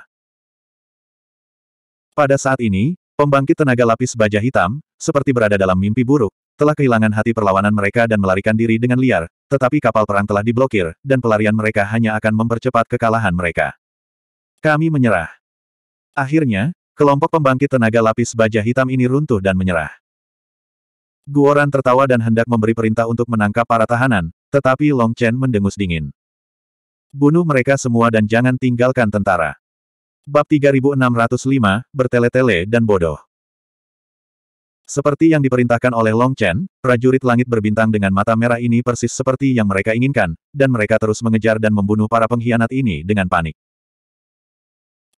A: Pada saat ini, pembangkit tenaga lapis baja hitam, seperti berada dalam mimpi buruk, telah kehilangan hati perlawanan mereka dan melarikan diri dengan liar, tetapi kapal perang telah diblokir, dan pelarian mereka hanya akan mempercepat kekalahan mereka. Kami menyerah. Akhirnya, kelompok pembangkit tenaga lapis baja hitam ini runtuh dan menyerah. Guoran tertawa dan hendak memberi perintah untuk menangkap para tahanan, tetapi Long Chen mendengus dingin. Bunuh mereka semua dan jangan tinggalkan tentara. Bab 3605, Bertele-tele dan Bodoh Seperti yang diperintahkan oleh Long Chen, prajurit langit berbintang dengan mata merah ini persis seperti yang mereka inginkan, dan mereka terus mengejar dan membunuh para pengkhianat ini dengan panik.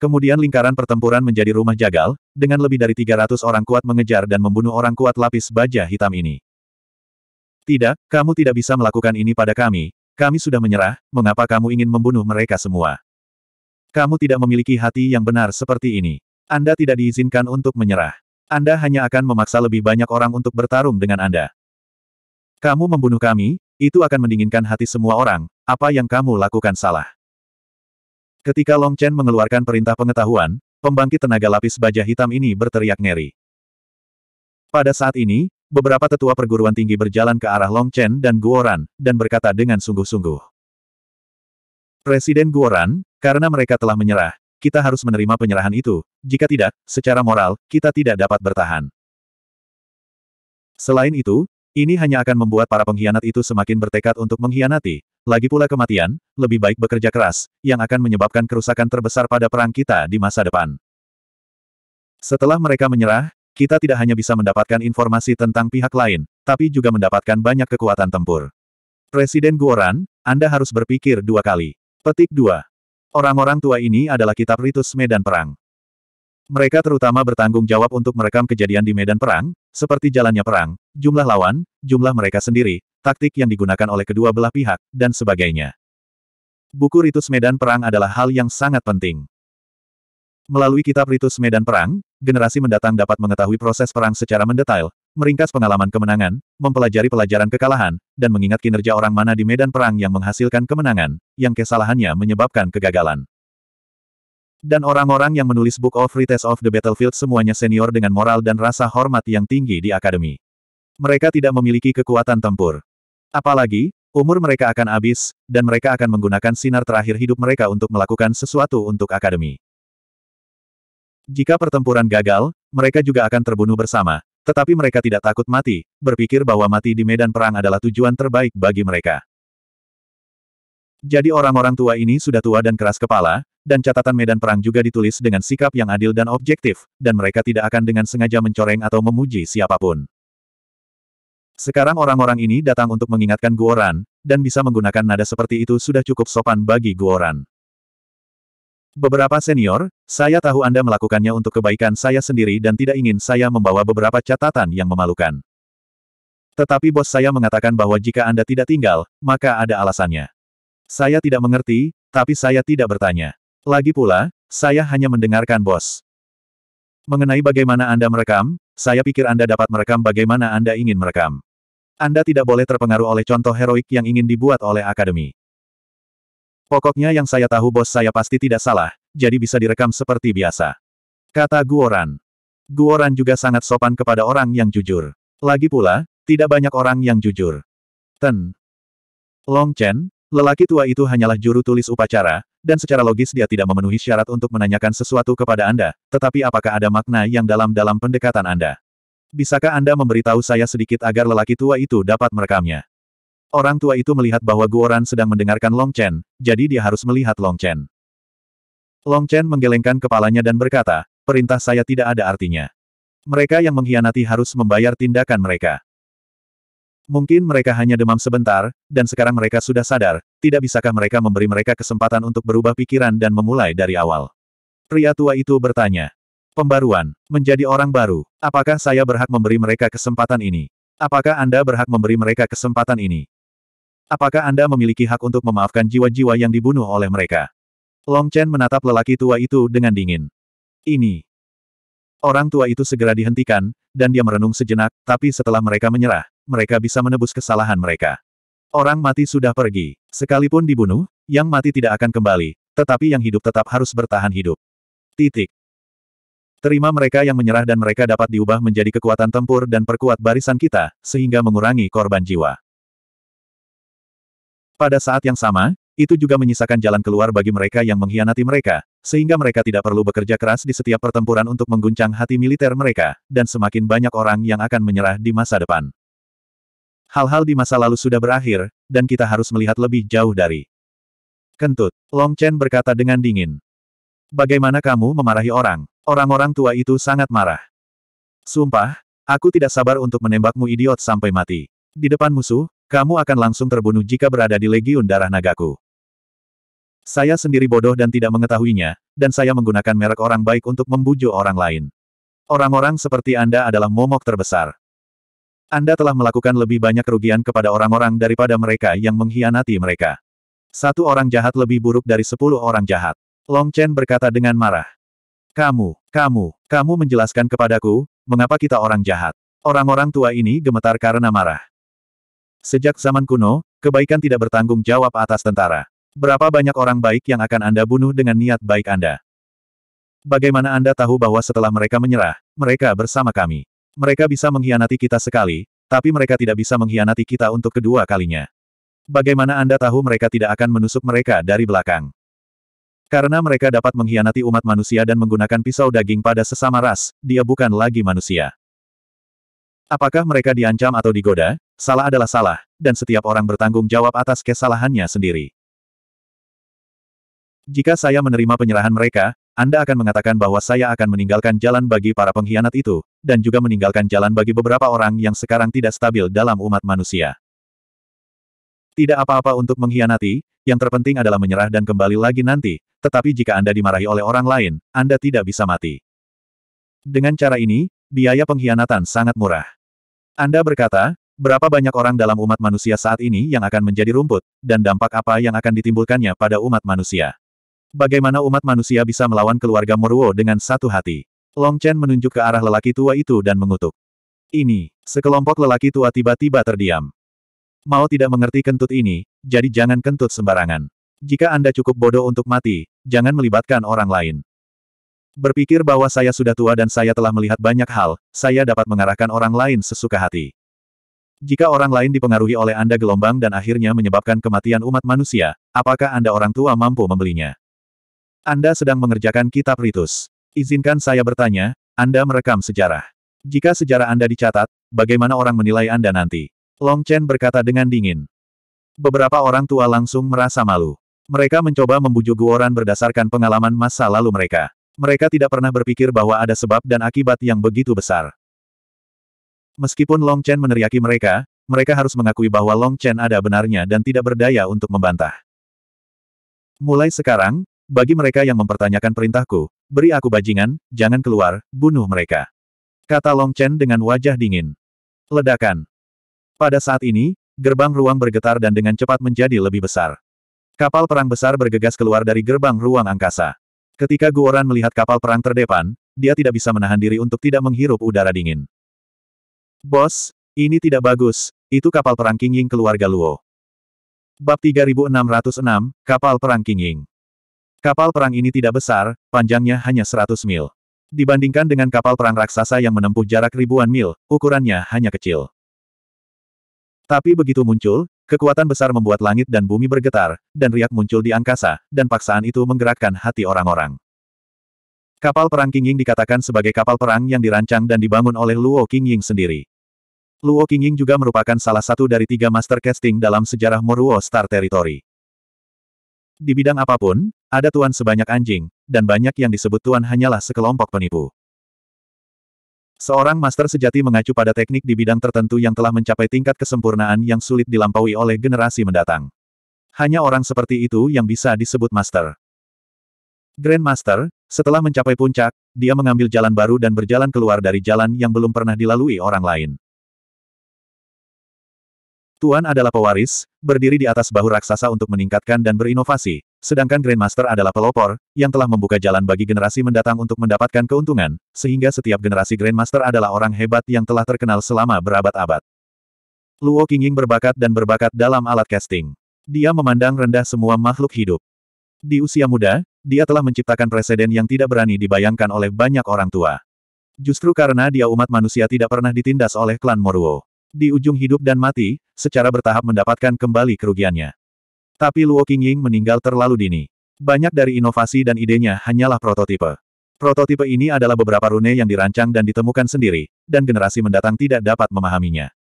A: Kemudian lingkaran pertempuran menjadi rumah jagal, dengan lebih dari 300 orang kuat mengejar dan membunuh orang kuat lapis baja hitam ini. Tidak, kamu tidak bisa melakukan ini pada kami, kami sudah menyerah, mengapa kamu ingin membunuh mereka semua? Kamu tidak memiliki hati yang benar seperti ini. Anda tidak diizinkan untuk menyerah. Anda hanya akan memaksa lebih banyak orang untuk bertarung dengan Anda. Kamu membunuh kami, itu akan mendinginkan hati semua orang, apa yang kamu lakukan salah. Ketika Long Chen mengeluarkan perintah pengetahuan, pembangkit tenaga lapis baja hitam ini berteriak ngeri. Pada saat ini, beberapa tetua perguruan tinggi berjalan ke arah Long Chen dan Guoran, dan berkata dengan sungguh-sungguh. Presiden Guoran, karena mereka telah menyerah, kita harus menerima penyerahan itu, jika tidak, secara moral, kita tidak dapat bertahan. Selain itu, ini hanya akan membuat para pengkhianat itu semakin bertekad untuk mengkhianati, lagi pula kematian, lebih baik bekerja keras, yang akan menyebabkan kerusakan terbesar pada perang kita di masa depan. Setelah mereka menyerah, kita tidak hanya bisa mendapatkan informasi tentang pihak lain, tapi juga mendapatkan banyak kekuatan tempur. Presiden Guoran, Anda harus berpikir dua kali. Petik 2. Orang-orang tua ini adalah kitab ritus medan perang. Mereka terutama bertanggung jawab untuk merekam kejadian di medan perang, seperti jalannya perang, jumlah lawan, jumlah mereka sendiri, taktik yang digunakan oleh kedua belah pihak, dan sebagainya. Buku Ritus Medan Perang adalah hal yang sangat penting. Melalui kitab Ritus Medan Perang, generasi mendatang dapat mengetahui proses perang secara mendetail, meringkas pengalaman kemenangan, mempelajari pelajaran kekalahan, dan mengingat kinerja orang mana di medan perang yang menghasilkan kemenangan, yang kesalahannya menyebabkan kegagalan. Dan orang-orang yang menulis Book of Rites of the Battlefield semuanya senior dengan moral dan rasa hormat yang tinggi di akademi. Mereka tidak memiliki kekuatan tempur. Apalagi, umur mereka akan habis, dan mereka akan menggunakan sinar terakhir hidup mereka untuk melakukan sesuatu untuk akademi. Jika pertempuran gagal, mereka juga akan terbunuh bersama, tetapi mereka tidak takut mati, berpikir bahwa mati di medan perang adalah tujuan terbaik bagi mereka. Jadi orang-orang tua ini sudah tua dan keras kepala, dan catatan medan perang juga ditulis dengan sikap yang adil dan objektif, dan mereka tidak akan dengan sengaja mencoreng atau memuji siapapun. Sekarang orang-orang ini datang untuk mengingatkan Guoran, dan bisa menggunakan nada seperti itu sudah cukup sopan bagi Guoran. Beberapa senior, saya tahu Anda melakukannya untuk kebaikan saya sendiri dan tidak ingin saya membawa beberapa catatan yang memalukan. Tetapi bos saya mengatakan bahwa jika Anda tidak tinggal, maka ada alasannya. Saya tidak mengerti, tapi saya tidak bertanya. Lagi pula, saya hanya mendengarkan bos. Mengenai bagaimana Anda merekam, saya pikir Anda dapat merekam bagaimana Anda ingin merekam. Anda tidak boleh terpengaruh oleh contoh heroik yang ingin dibuat oleh akademi. Pokoknya yang saya tahu bos saya pasti tidak salah, jadi bisa direkam seperti biasa. Kata Guoran. Guoran juga sangat sopan kepada orang yang jujur. Lagi pula, tidak banyak orang yang jujur. Ten. Long Chen, lelaki tua itu hanyalah juru tulis upacara, dan secara logis dia tidak memenuhi syarat untuk menanyakan sesuatu kepada Anda, tetapi apakah ada makna yang dalam dalam pendekatan Anda? Bisakah Anda memberitahu saya sedikit agar lelaki tua itu dapat merekamnya? Orang tua itu melihat bahwa Guoran sedang mendengarkan Long Chen, jadi dia harus melihat Long Chen. Long Chen menggelengkan kepalanya dan berkata, perintah saya tidak ada artinya. Mereka yang mengkhianati harus membayar tindakan mereka. Mungkin mereka hanya demam sebentar, dan sekarang mereka sudah sadar, tidak bisakah mereka memberi mereka kesempatan untuk berubah pikiran dan memulai dari awal. Pria tua itu bertanya. Pembaruan, menjadi orang baru, apakah saya berhak memberi mereka kesempatan ini? Apakah Anda berhak memberi mereka kesempatan ini? Apakah Anda memiliki hak untuk memaafkan jiwa-jiwa yang dibunuh oleh mereka? Long Chen menatap lelaki tua itu dengan dingin. Ini. Orang tua itu segera dihentikan, dan dia merenung sejenak, tapi setelah mereka menyerah, mereka bisa menebus kesalahan mereka. Orang mati sudah pergi. Sekalipun dibunuh, yang mati tidak akan kembali, tetapi yang hidup tetap harus bertahan hidup. Titik. Terima mereka yang menyerah dan mereka dapat diubah menjadi kekuatan tempur dan perkuat barisan kita, sehingga mengurangi korban jiwa. Pada saat yang sama, itu juga menyisakan jalan keluar bagi mereka yang mengkhianati mereka, sehingga mereka tidak perlu bekerja keras di setiap pertempuran untuk mengguncang hati militer mereka, dan semakin banyak orang yang akan menyerah di masa depan. Hal-hal di masa lalu sudah berakhir, dan kita harus melihat lebih jauh dari kentut. Long Chen berkata dengan dingin. Bagaimana kamu memarahi orang? Orang-orang tua itu sangat marah. Sumpah, aku tidak sabar untuk menembakmu idiot sampai mati. Di depan musuh, kamu akan langsung terbunuh jika berada di Legiun Darah Nagaku. Saya sendiri bodoh dan tidak mengetahuinya, dan saya menggunakan merek orang baik untuk membujuk orang lain. Orang-orang seperti Anda adalah momok terbesar. Anda telah melakukan lebih banyak kerugian kepada orang-orang daripada mereka yang mengkhianati mereka. Satu orang jahat lebih buruk dari sepuluh orang jahat. Long Chen berkata dengan marah. Kamu, kamu, kamu menjelaskan kepadaku, mengapa kita orang jahat. Orang-orang tua ini gemetar karena marah. Sejak zaman kuno, kebaikan tidak bertanggung jawab atas tentara. Berapa banyak orang baik yang akan Anda bunuh dengan niat baik Anda? Bagaimana Anda tahu bahwa setelah mereka menyerah, mereka bersama kami? Mereka bisa mengkhianati kita sekali, tapi mereka tidak bisa mengkhianati kita untuk kedua kalinya. Bagaimana Anda tahu mereka tidak akan menusuk mereka dari belakang? Karena mereka dapat mengkhianati umat manusia dan menggunakan pisau daging pada sesama ras, dia bukan lagi manusia. Apakah mereka diancam atau digoda? Salah adalah salah, dan setiap orang bertanggung jawab atas kesalahannya sendiri. Jika saya menerima penyerahan mereka, Anda akan mengatakan bahwa saya akan meninggalkan jalan bagi para pengkhianat itu, dan juga meninggalkan jalan bagi beberapa orang yang sekarang tidak stabil dalam umat manusia. Tidak apa-apa untuk mengkhianati, yang terpenting adalah menyerah dan kembali lagi nanti, tetapi jika Anda dimarahi oleh orang lain, Anda tidak bisa mati. Dengan cara ini, biaya pengkhianatan sangat murah. Anda berkata, Berapa banyak orang dalam umat manusia saat ini yang akan menjadi rumput, dan dampak apa yang akan ditimbulkannya pada umat manusia? Bagaimana umat manusia bisa melawan keluarga Moruo dengan satu hati? Long Chen menunjuk ke arah lelaki tua itu dan mengutuk. Ini, sekelompok lelaki tua tiba-tiba terdiam. Mau tidak mengerti kentut ini, jadi jangan kentut sembarangan. Jika Anda cukup bodoh untuk mati, jangan melibatkan orang lain. Berpikir bahwa saya sudah tua dan saya telah melihat banyak hal, saya dapat mengarahkan orang lain sesuka hati. Jika orang lain dipengaruhi oleh Anda gelombang dan akhirnya menyebabkan kematian umat manusia, apakah Anda orang tua mampu membelinya? Anda sedang mengerjakan kitab Ritus. Izinkan saya bertanya, Anda merekam sejarah. Jika sejarah Anda dicatat, bagaimana orang menilai Anda nanti? Long Chen berkata dengan dingin. Beberapa orang tua langsung merasa malu. Mereka mencoba membujuk Guoran berdasarkan pengalaman masa lalu mereka. Mereka tidak pernah berpikir bahwa ada sebab dan akibat yang begitu besar. Meskipun Long Chen meneriaki mereka, mereka harus mengakui bahwa Long Chen ada benarnya dan tidak berdaya untuk membantah. Mulai sekarang, bagi mereka yang mempertanyakan perintahku, beri aku bajingan, jangan keluar, bunuh mereka. Kata Long Chen dengan wajah dingin. Ledakan. Pada saat ini, gerbang ruang bergetar dan dengan cepat menjadi lebih besar. Kapal perang besar bergegas keluar dari gerbang ruang angkasa. Ketika Guoran melihat kapal perang terdepan, dia tidak bisa menahan diri untuk tidak menghirup udara dingin. Bos, ini tidak bagus, itu kapal perang King Ying keluarga Luo. Bab 3606, Kapal Perang King Ying Kapal perang ini tidak besar, panjangnya hanya 100 mil. Dibandingkan dengan kapal perang raksasa yang menempuh jarak ribuan mil, ukurannya hanya kecil. Tapi begitu muncul, kekuatan besar membuat langit dan bumi bergetar, dan riak muncul di angkasa, dan paksaan itu menggerakkan hati orang-orang. Kapal perang King Ying dikatakan sebagai kapal perang yang dirancang dan dibangun oleh Luo King Ying sendiri. Luo King Ying juga merupakan salah satu dari tiga master casting dalam sejarah Moruo Star Territory. Di bidang apapun, ada tuan sebanyak anjing, dan banyak yang disebut tuan hanyalah sekelompok penipu. Seorang master sejati mengacu pada teknik di bidang tertentu yang telah mencapai tingkat kesempurnaan yang sulit dilampaui oleh generasi mendatang. Hanya orang seperti itu yang bisa disebut master. Grandmaster, setelah mencapai puncak, dia mengambil jalan baru dan berjalan keluar dari jalan yang belum pernah dilalui orang lain. Tuan adalah pewaris, berdiri di atas bahu raksasa untuk meningkatkan dan berinovasi, sedangkan Grandmaster adalah pelopor, yang telah membuka jalan bagi generasi mendatang untuk mendapatkan keuntungan, sehingga setiap generasi Grandmaster adalah orang hebat yang telah terkenal selama berabad-abad. Luo Qingying berbakat dan berbakat dalam alat casting. Dia memandang rendah semua makhluk hidup. Di usia muda, dia telah menciptakan presiden yang tidak berani dibayangkan oleh banyak orang tua. Justru karena dia umat manusia tidak pernah ditindas oleh klan Moruo di ujung hidup dan mati, secara bertahap mendapatkan kembali kerugiannya. Tapi Luo Qingying meninggal terlalu dini. Banyak dari inovasi dan idenya hanyalah prototipe. Prototipe ini adalah beberapa rune yang dirancang dan ditemukan sendiri, dan generasi mendatang tidak dapat memahaminya.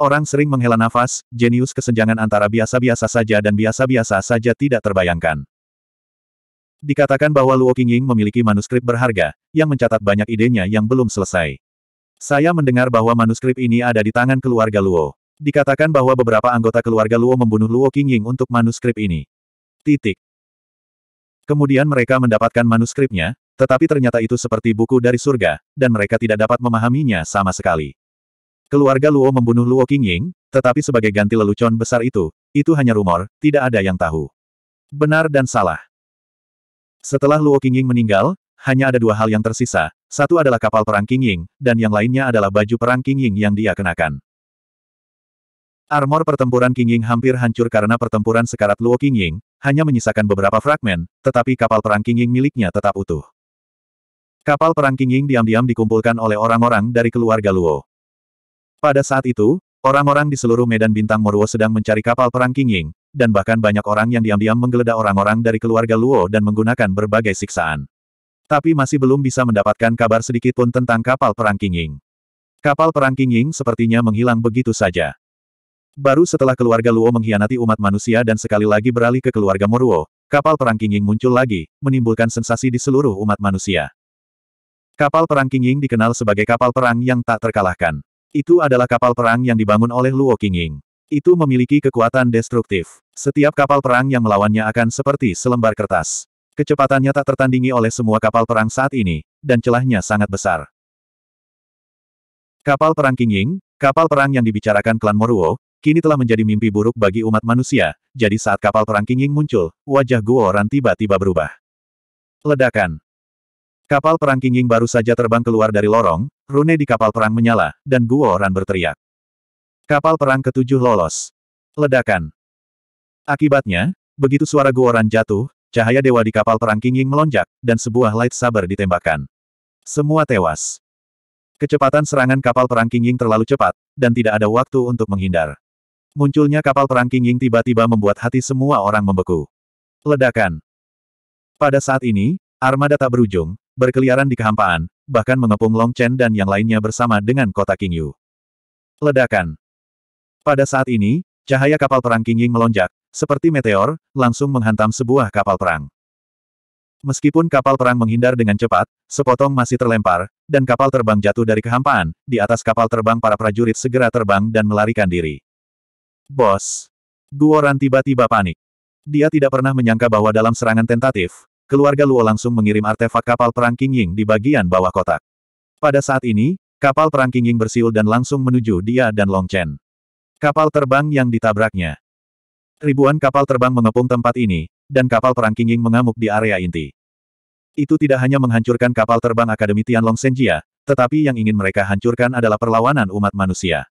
A: Orang sering menghela nafas, jenius kesenjangan antara biasa-biasa saja dan biasa-biasa saja tidak terbayangkan. Dikatakan bahwa Luo Qingying memiliki manuskrip berharga, yang mencatat banyak idenya yang belum selesai. Saya mendengar bahwa manuskrip ini ada di tangan keluarga Luo. Dikatakan bahwa beberapa anggota keluarga Luo membunuh Luo Qingying untuk manuskrip ini. Titik. Kemudian mereka mendapatkan manuskripnya, tetapi ternyata itu seperti buku dari surga, dan mereka tidak dapat memahaminya sama sekali. Keluarga Luo membunuh Luo Qingying, tetapi sebagai ganti lelucon besar itu, itu hanya rumor, tidak ada yang tahu. Benar dan salah. Setelah Luo Qingying meninggal, hanya ada dua hal yang tersisa, satu adalah kapal perang King Ying, dan yang lainnya adalah baju perang King Ying yang dia kenakan. Armor pertempuran King Ying hampir hancur karena pertempuran sekarat Luo King Ying, hanya menyisakan beberapa fragmen, tetapi kapal perang King Ying miliknya tetap utuh. Kapal perang King Ying diam-diam dikumpulkan oleh orang-orang dari keluarga Luo. Pada saat itu, orang-orang di seluruh medan bintang Moruo sedang mencari kapal perang King Ying, dan bahkan banyak orang yang diam-diam menggeledah orang-orang dari keluarga Luo dan menggunakan berbagai siksaan tapi masih belum bisa mendapatkan kabar sedikit pun tentang kapal perang King Ying. Kapal perang King Ying sepertinya menghilang begitu saja. Baru setelah keluarga Luo mengkhianati umat manusia dan sekali lagi beralih ke keluarga Moruo, kapal perang King Ying muncul lagi, menimbulkan sensasi di seluruh umat manusia. Kapal perang King Ying dikenal sebagai kapal perang yang tak terkalahkan. Itu adalah kapal perang yang dibangun oleh Luo King Ying. Itu memiliki kekuatan destruktif. Setiap kapal perang yang melawannya akan seperti selembar kertas. Kecepatannya tak tertandingi oleh semua kapal perang saat ini, dan celahnya sangat besar. Kapal perang King Ying, kapal perang yang dibicarakan klan Moruo, kini telah menjadi mimpi buruk bagi umat manusia, jadi saat kapal perang King Ying muncul, wajah Guo Ran tiba-tiba berubah. Ledakan. Kapal perang King Ying baru saja terbang keluar dari lorong, rune di kapal perang menyala, dan Guo Ran berteriak. Kapal perang ketujuh lolos. Ledakan. Akibatnya, begitu suara Guo Ran jatuh, Cahaya dewa di kapal perang King Ying melonjak, dan sebuah lightsaber ditembakkan. Semua tewas. Kecepatan serangan kapal perang King Ying terlalu cepat, dan tidak ada waktu untuk menghindar. Munculnya kapal perang King Ying tiba-tiba membuat hati semua orang membeku. Ledakan. Pada saat ini, armada tak berujung, berkeliaran di kehampaan, bahkan mengepung Long Chen dan yang lainnya bersama dengan kota King Yu. Ledakan. Pada saat ini, cahaya kapal perang King Ying melonjak, seperti meteor, langsung menghantam sebuah kapal perang. Meskipun kapal perang menghindar dengan cepat, sepotong masih terlempar, dan kapal terbang jatuh dari kehampaan, di atas kapal terbang para prajurit segera terbang dan melarikan diri. Bos! Guoran tiba-tiba panik. Dia tidak pernah menyangka bahwa dalam serangan tentatif, keluarga Luo langsung mengirim artefak kapal perang King Ying di bagian bawah kotak. Pada saat ini, kapal perang King Ying bersiul dan langsung menuju dia dan Long Chen. Kapal terbang yang ditabraknya. Ribuan kapal terbang mengepung tempat ini, dan kapal perang Kinging mengamuk di area inti. Itu tidak hanya menghancurkan kapal terbang Akademi Tianlong Senjia, tetapi yang ingin mereka hancurkan adalah perlawanan umat manusia.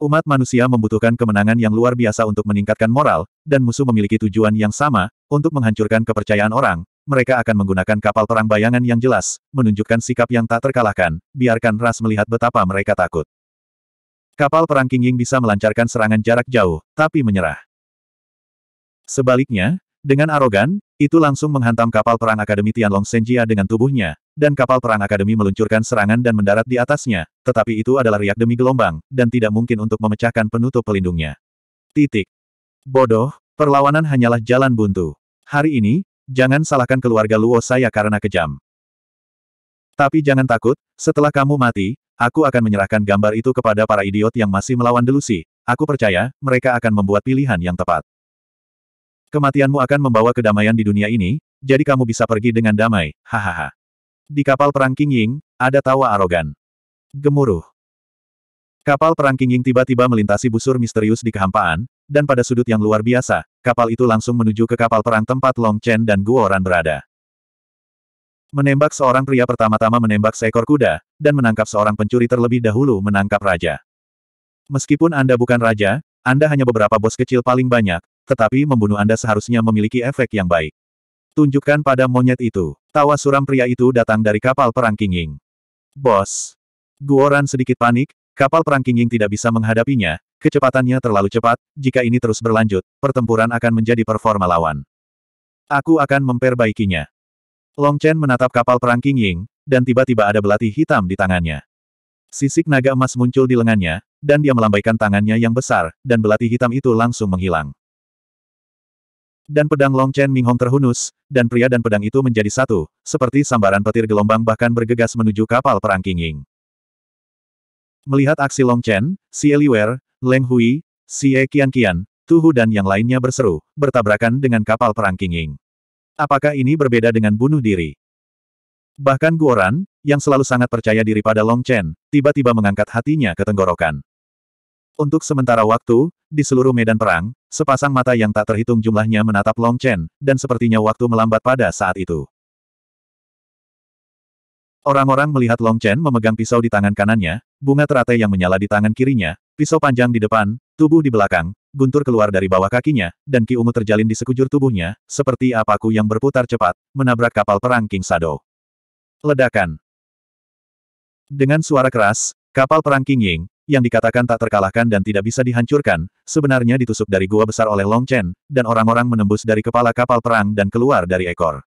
A: Umat manusia membutuhkan kemenangan yang luar biasa untuk meningkatkan moral, dan musuh memiliki tujuan yang sama, untuk menghancurkan kepercayaan orang. Mereka akan menggunakan kapal perang bayangan yang jelas, menunjukkan sikap yang tak terkalahkan, biarkan ras melihat betapa mereka takut. Kapal perang Ying bisa melancarkan serangan jarak jauh, tapi menyerah. Sebaliknya, dengan arogan, itu langsung menghantam kapal perang Akademi Tianlong Senjia dengan tubuhnya, dan kapal perang Akademi meluncurkan serangan dan mendarat di atasnya, tetapi itu adalah riak demi gelombang, dan tidak mungkin untuk memecahkan penutup pelindungnya. Titik. Bodoh, perlawanan hanyalah jalan buntu. Hari ini, jangan salahkan keluarga Luo saya karena kejam. Tapi jangan takut, setelah kamu mati, aku akan menyerahkan gambar itu kepada para idiot yang masih melawan delusi. Aku percaya, mereka akan membuat pilihan yang tepat. Kematianmu akan membawa kedamaian di dunia ini, jadi kamu bisa pergi dengan damai, hahaha. Di kapal perang King Ying, ada tawa arogan. Gemuruh. Kapal perang King Ying tiba-tiba melintasi busur misterius di kehampaan, dan pada sudut yang luar biasa, kapal itu langsung menuju ke kapal perang tempat Long Chen dan Guoran berada. Menembak seorang pria pertama-tama menembak seekor kuda, dan menangkap seorang pencuri terlebih dahulu menangkap raja. Meskipun Anda bukan raja, Anda hanya beberapa bos kecil paling banyak, tetapi membunuh Anda seharusnya memiliki efek yang baik. Tunjukkan pada monyet itu. Tawa suram pria itu datang dari kapal perang Kinging. Bos. Guoran sedikit panik, kapal perang Kinging tidak bisa menghadapinya, kecepatannya terlalu cepat, jika ini terus berlanjut, pertempuran akan menjadi performa lawan. Aku akan memperbaikinya. Long Chen menatap kapal perang King Ying, dan tiba-tiba ada belati hitam di tangannya. Sisik naga emas muncul di lengannya, dan dia melambaikan tangannya yang besar, dan belati hitam itu langsung menghilang. Dan pedang Long Chen Ming Hong terhunus, dan pria dan pedang itu menjadi satu, seperti sambaran petir gelombang bahkan bergegas menuju kapal perang King Ying. Melihat aksi Long Chen, Si Eliwer, Leng Hui, Si Kian, Qian, Hu dan yang lainnya berseru, bertabrakan dengan kapal perang King Ying. Apakah ini berbeda dengan bunuh diri? Bahkan Guoran, yang selalu sangat percaya diri pada Long Chen, tiba-tiba mengangkat hatinya ke tenggorokan. Untuk sementara waktu, di seluruh medan perang, sepasang mata yang tak terhitung jumlahnya menatap Long Chen, dan sepertinya waktu melambat pada saat itu. Orang-orang melihat Long Chen memegang pisau di tangan kanannya, bunga teratai yang menyala di tangan kirinya, pisau panjang di depan, tubuh di belakang, guntur keluar dari bawah kakinya, dan Ki Ungu terjalin di sekujur tubuhnya, seperti apaku yang berputar cepat, menabrak kapal perang King Sado. Ledakan. Dengan suara keras, kapal perang King Ying, yang dikatakan tak terkalahkan dan tidak bisa dihancurkan, sebenarnya ditusuk dari gua besar oleh Long Chen, dan orang-orang menembus dari kepala kapal perang dan keluar dari ekor.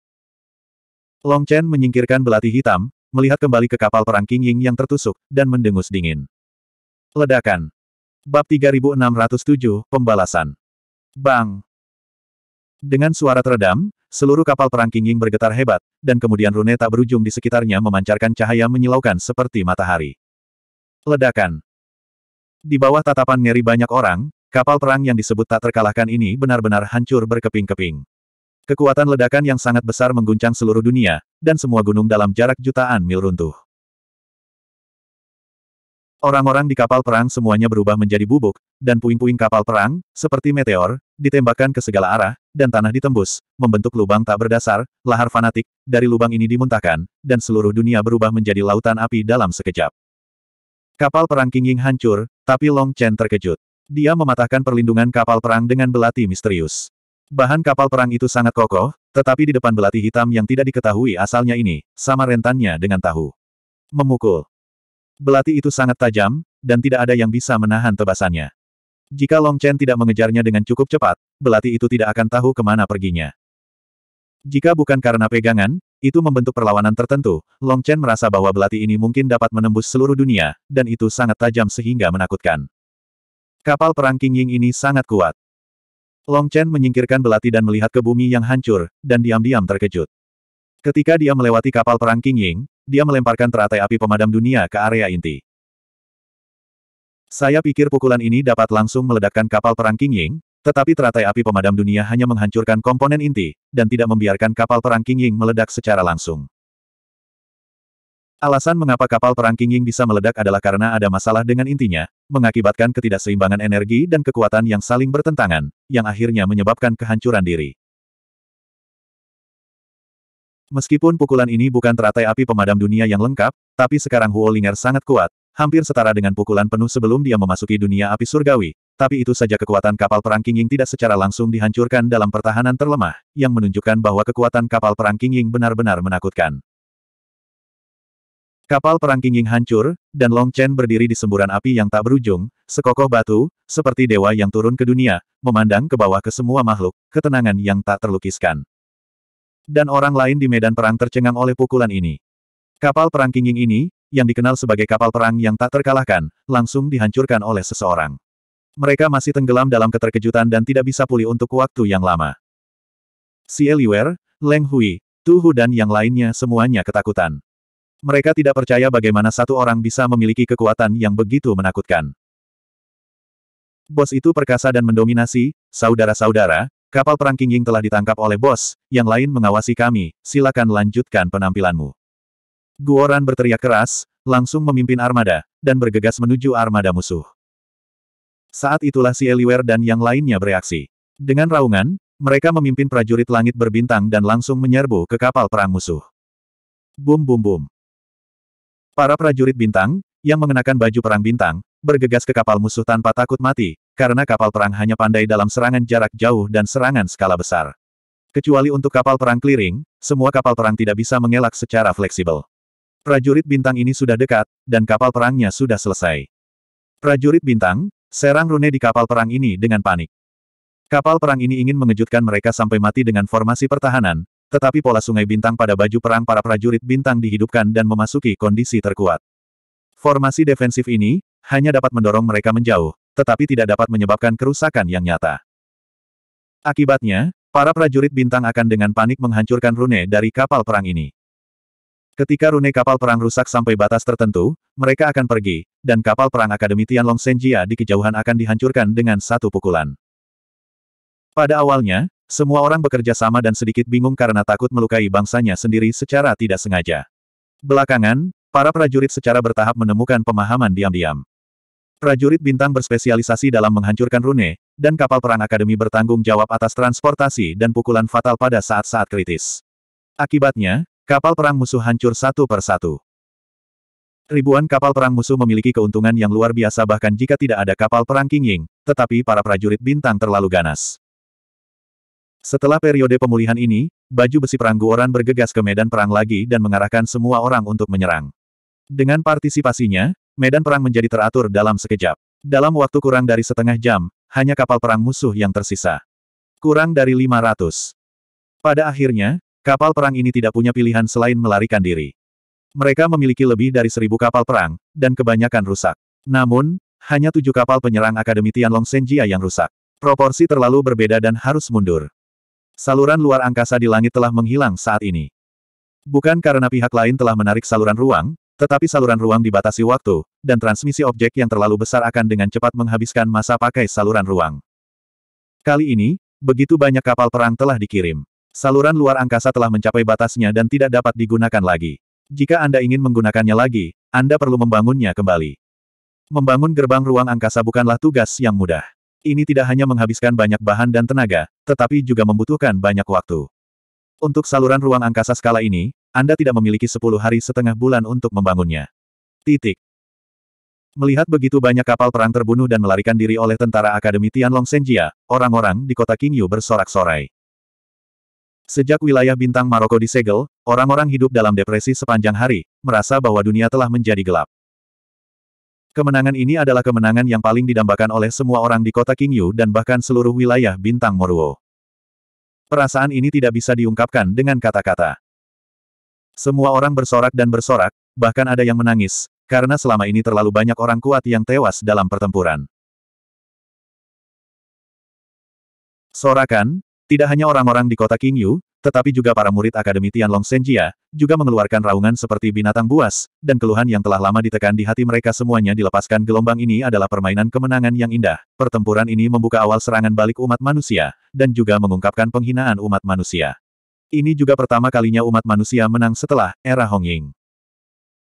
A: Long Chen menyingkirkan belati hitam, melihat kembali ke kapal perang King Ying yang tertusuk, dan mendengus dingin. Ledakan. Bab 3607, Pembalasan. Bang! Dengan suara teredam, seluruh kapal perang Kingying bergetar hebat, dan kemudian rune tak berujung di sekitarnya memancarkan cahaya menyilaukan seperti matahari. Ledakan. Di bawah tatapan ngeri banyak orang, kapal perang yang disebut tak terkalahkan ini benar-benar hancur berkeping-keping. Kekuatan ledakan yang sangat besar mengguncang seluruh dunia, dan semua gunung dalam jarak jutaan mil runtuh. Orang-orang di kapal perang semuanya berubah menjadi bubuk, dan puing-puing kapal perang, seperti meteor, ditembakkan ke segala arah, dan tanah ditembus, membentuk lubang tak berdasar, lahar fanatik, dari lubang ini dimuntahkan, dan seluruh dunia berubah menjadi lautan api dalam sekejap. Kapal perang King Ying hancur, tapi Long Chen terkejut. Dia mematahkan perlindungan kapal perang dengan belati misterius. Bahan kapal perang itu sangat kokoh, tetapi di depan belati hitam yang tidak diketahui asalnya ini, sama rentannya dengan tahu. Memukul. Belati itu sangat tajam, dan tidak ada yang bisa menahan tebasannya. Jika Long Chen tidak mengejarnya dengan cukup cepat, belati itu tidak akan tahu kemana perginya. Jika bukan karena pegangan, itu membentuk perlawanan tertentu, Long Chen merasa bahwa belati ini mungkin dapat menembus seluruh dunia, dan itu sangat tajam sehingga menakutkan. Kapal perang King Ying ini sangat kuat. Long Chen menyingkirkan belati dan melihat ke bumi yang hancur, dan diam-diam terkejut. Ketika dia melewati kapal perang King Ying, dia melemparkan teratai api pemadam dunia ke area inti. Saya pikir pukulan ini dapat langsung meledakkan kapal perang King Ying, tetapi teratai api pemadam dunia hanya menghancurkan komponen inti, dan tidak membiarkan kapal perang King Ying meledak secara langsung. Alasan mengapa kapal perang King Ying bisa meledak adalah karena ada masalah dengan intinya, mengakibatkan ketidakseimbangan energi dan kekuatan yang saling bertentangan, yang akhirnya menyebabkan kehancuran diri. Meskipun pukulan ini bukan teratai api pemadam dunia yang lengkap, tapi sekarang Huo Ling'er sangat kuat, hampir setara dengan pukulan penuh sebelum dia memasuki dunia api surgawi, tapi itu saja kekuatan kapal perang King Ying tidak secara langsung dihancurkan dalam pertahanan terlemah, yang menunjukkan bahwa kekuatan kapal perang King Ying benar-benar menakutkan. Kapal perang King Ying hancur, dan Long Chen berdiri di semburan api yang tak berujung, sekokoh batu, seperti dewa yang turun ke dunia, memandang ke bawah ke semua makhluk, ketenangan yang tak terlukiskan dan orang lain di medan perang tercengang oleh pukulan ini. Kapal perang Kinging ini, yang dikenal sebagai kapal perang yang tak terkalahkan, langsung dihancurkan oleh seseorang. Mereka masih tenggelam dalam keterkejutan dan tidak bisa pulih untuk waktu yang lama. Si Eliwer, Leng Hui, Tu Hu dan yang lainnya semuanya ketakutan. Mereka tidak percaya bagaimana satu orang bisa memiliki kekuatan yang begitu menakutkan. Bos itu perkasa dan mendominasi, saudara-saudara, Kapal perang King Ying telah ditangkap oleh bos, yang lain mengawasi kami, silakan lanjutkan penampilanmu. Guoran berteriak keras, langsung memimpin armada, dan bergegas menuju armada musuh. Saat itulah si Eliwer dan yang lainnya bereaksi. Dengan raungan, mereka memimpin prajurit langit berbintang dan langsung menyerbu ke kapal perang musuh. Bum bum bum. Para prajurit bintang, yang mengenakan baju perang bintang, bergegas ke kapal musuh tanpa takut mati, karena kapal perang hanya pandai dalam serangan jarak jauh dan serangan skala besar. Kecuali untuk kapal perang clearing, semua kapal perang tidak bisa mengelak secara fleksibel. Prajurit bintang ini sudah dekat, dan kapal perangnya sudah selesai. Prajurit bintang, serang rune di kapal perang ini dengan panik. Kapal perang ini ingin mengejutkan mereka sampai mati dengan formasi pertahanan, tetapi pola sungai bintang pada baju perang para prajurit bintang dihidupkan dan memasuki kondisi terkuat. Formasi defensif ini, hanya dapat mendorong mereka menjauh, tetapi tidak dapat menyebabkan kerusakan yang nyata. Akibatnya, para prajurit bintang akan dengan panik menghancurkan rune dari kapal perang ini. Ketika rune kapal perang rusak sampai batas tertentu, mereka akan pergi, dan kapal perang Akademi Tianlong Senjia di kejauhan akan dihancurkan dengan satu pukulan. Pada awalnya, semua orang bekerja sama dan sedikit bingung karena takut melukai bangsanya sendiri secara tidak sengaja. Belakangan, para prajurit secara bertahap menemukan pemahaman diam-diam. Prajurit bintang berspesialisasi dalam menghancurkan rune, dan kapal perang akademi bertanggung jawab atas transportasi dan pukulan fatal pada saat-saat kritis. Akibatnya, kapal perang musuh hancur satu per satu. Ribuan kapal perang musuh memiliki keuntungan yang luar biasa bahkan jika tidak ada kapal perang King Ying, tetapi para prajurit bintang terlalu ganas. Setelah periode pemulihan ini, baju besi perang Guoran bergegas ke medan perang lagi dan mengarahkan semua orang untuk menyerang. Dengan partisipasinya, medan perang menjadi teratur dalam sekejap. Dalam waktu kurang dari setengah jam, hanya kapal perang musuh yang tersisa. Kurang dari 500. Pada akhirnya, kapal perang ini tidak punya pilihan selain melarikan diri. Mereka memiliki lebih dari seribu kapal perang, dan kebanyakan rusak. Namun, hanya tujuh kapal penyerang Akademi Tianlong Senjia yang rusak. Proporsi terlalu berbeda dan harus mundur. Saluran luar angkasa di langit telah menghilang saat ini. Bukan karena pihak lain telah menarik saluran ruang, tetapi saluran ruang dibatasi waktu, dan transmisi objek yang terlalu besar akan dengan cepat menghabiskan masa pakai saluran ruang. Kali ini, begitu banyak kapal perang telah dikirim. Saluran luar angkasa telah mencapai batasnya dan tidak dapat digunakan lagi. Jika Anda ingin menggunakannya lagi, Anda perlu membangunnya kembali. Membangun gerbang ruang angkasa bukanlah tugas yang mudah. Ini tidak hanya menghabiskan banyak bahan dan tenaga, tetapi juga membutuhkan banyak waktu. Untuk saluran ruang angkasa skala ini, anda tidak memiliki sepuluh hari setengah bulan untuk membangunnya. Titik. Melihat begitu banyak kapal perang terbunuh dan melarikan diri oleh tentara Akademi Tianlong Senjia, orang-orang di kota Qingyu bersorak-sorai. Sejak wilayah bintang Maroko disegel, orang-orang hidup dalam depresi sepanjang hari, merasa bahwa dunia telah menjadi gelap. Kemenangan ini adalah kemenangan yang paling didambakan oleh semua orang di kota Qingyu dan bahkan seluruh wilayah bintang Moruo. Perasaan ini tidak bisa diungkapkan dengan kata-kata. Semua orang bersorak dan bersorak, bahkan ada yang menangis, karena selama ini terlalu banyak orang kuat yang tewas dalam pertempuran. Sorakan, tidak hanya orang-orang di kota Qingyu, tetapi juga para murid Akademi Tianlong Senjia, juga mengeluarkan raungan seperti binatang buas, dan keluhan yang telah lama ditekan di hati mereka semuanya dilepaskan gelombang ini adalah permainan kemenangan yang indah. Pertempuran ini membuka awal serangan balik umat manusia, dan juga mengungkapkan penghinaan umat manusia. Ini juga pertama kalinya umat manusia menang setelah era Hongying.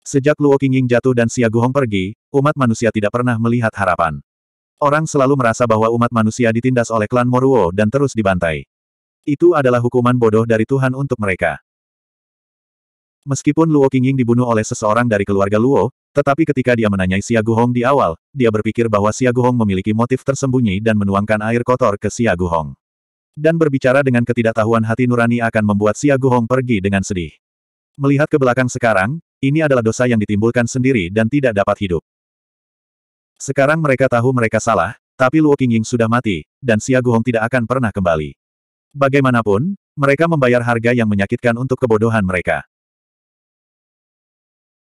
A: Sejak Luo Qingying jatuh dan Xia Guhong pergi, umat manusia tidak pernah melihat harapan. Orang selalu merasa bahwa umat manusia ditindas oleh klan Moruo dan terus dibantai. Itu adalah hukuman bodoh dari Tuhan untuk mereka. Meskipun Luo Qingying dibunuh oleh seseorang dari keluarga Luo, tetapi ketika dia menanyai Xia Guhong di awal, dia berpikir bahwa Xia Guhong memiliki motif tersembunyi dan menuangkan air kotor ke Xia Guhong. Dan berbicara dengan ketidaktahuan hati nurani akan membuat Xia Guhong pergi dengan sedih. Melihat ke belakang sekarang, ini adalah dosa yang ditimbulkan sendiri dan tidak dapat hidup. Sekarang mereka tahu mereka salah, tapi Luo Qingying sudah mati, dan Xia Guhong tidak akan pernah kembali. Bagaimanapun, mereka membayar harga yang menyakitkan untuk kebodohan mereka.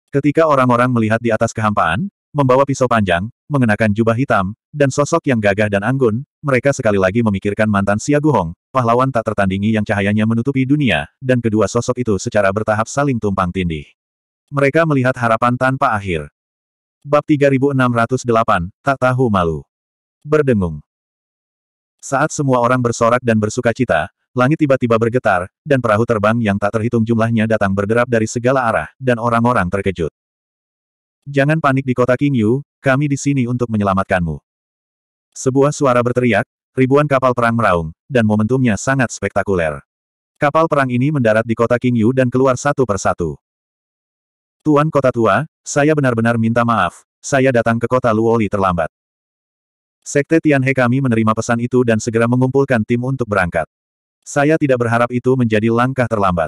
A: Ketika orang-orang melihat di atas kehampaan, membawa pisau panjang, mengenakan jubah hitam, dan sosok yang gagah dan anggun, mereka sekali lagi memikirkan mantan Siaguhong, pahlawan tak tertandingi yang cahayanya menutupi dunia, dan kedua sosok itu secara bertahap saling tumpang tindih. Mereka melihat harapan tanpa akhir. Bab 3608, Tak Tahu Malu. Berdengung. Saat semua orang bersorak dan bersuka cita, langit tiba-tiba bergetar, dan perahu terbang yang tak terhitung jumlahnya datang berderap dari segala arah, dan orang-orang terkejut. Jangan panik di kota King Yu, kami di sini untuk menyelamatkanmu. Sebuah suara berteriak, ribuan kapal perang meraung, dan momentumnya sangat spektakuler. Kapal perang ini mendarat di kota King Yu dan keluar satu persatu. Tuan kota tua, saya benar-benar minta maaf, saya datang ke kota Luoli terlambat. Sekte Tianhe kami menerima pesan itu dan segera mengumpulkan tim untuk berangkat. Saya tidak berharap itu menjadi langkah terlambat.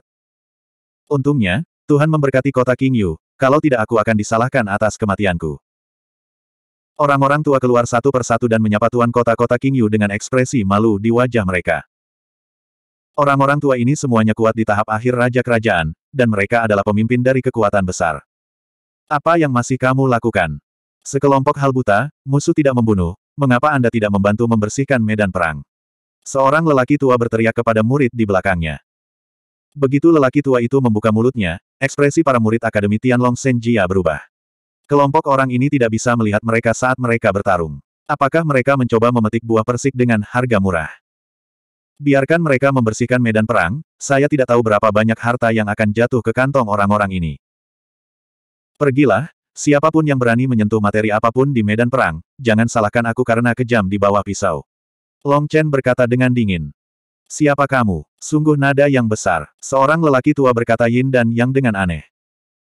A: Untungnya, Tuhan memberkati kota King Yu, kalau tidak aku akan disalahkan atas kematianku. Orang-orang tua keluar satu persatu dan menyapa tuan kota-kota King Yu dengan ekspresi malu di wajah mereka. Orang-orang tua ini semuanya kuat di tahap akhir Raja Kerajaan, dan mereka adalah pemimpin dari kekuatan besar. Apa yang masih kamu lakukan? Sekelompok hal buta, musuh tidak membunuh, mengapa Anda tidak membantu membersihkan medan perang? Seorang lelaki tua berteriak kepada murid di belakangnya. Begitu lelaki tua itu membuka mulutnya, Ekspresi para murid Akademi Tianlong Senjia berubah. Kelompok orang ini tidak bisa melihat mereka saat mereka bertarung. Apakah mereka mencoba memetik buah persik dengan harga murah? Biarkan mereka membersihkan medan perang, saya tidak tahu berapa banyak harta yang akan jatuh ke kantong orang-orang ini. Pergilah, siapapun yang berani menyentuh materi apapun di medan perang, jangan salahkan aku karena kejam di bawah pisau. Long Chen berkata dengan dingin. Siapa kamu? Sungguh nada yang besar. Seorang lelaki tua berkata Yin dan Yang dengan aneh.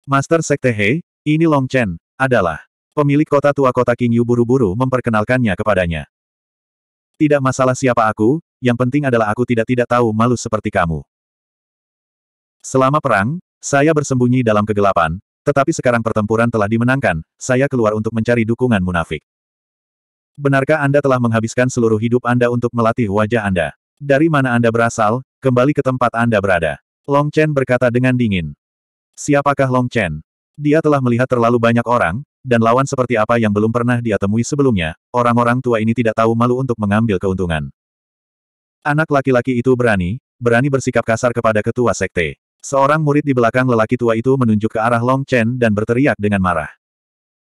A: Master Sekte He, ini Long Chen, adalah pemilik kota tua kota King Yu buru-buru memperkenalkannya kepadanya. Tidak masalah siapa aku, yang penting adalah aku tidak-tidak tahu malu seperti kamu. Selama perang, saya bersembunyi dalam kegelapan, tetapi sekarang pertempuran telah dimenangkan, saya keluar untuk mencari dukungan munafik. Benarkah Anda telah menghabiskan seluruh hidup Anda untuk melatih wajah Anda? Dari mana Anda berasal, kembali ke tempat Anda berada. Long Chen berkata dengan dingin. Siapakah Long Chen? Dia telah melihat terlalu banyak orang, dan lawan seperti apa yang belum pernah dia temui sebelumnya, orang-orang tua ini tidak tahu malu untuk mengambil keuntungan. Anak laki-laki itu berani, berani bersikap kasar kepada ketua sekte. Seorang murid di belakang lelaki tua itu menunjuk ke arah Long Chen dan berteriak dengan marah.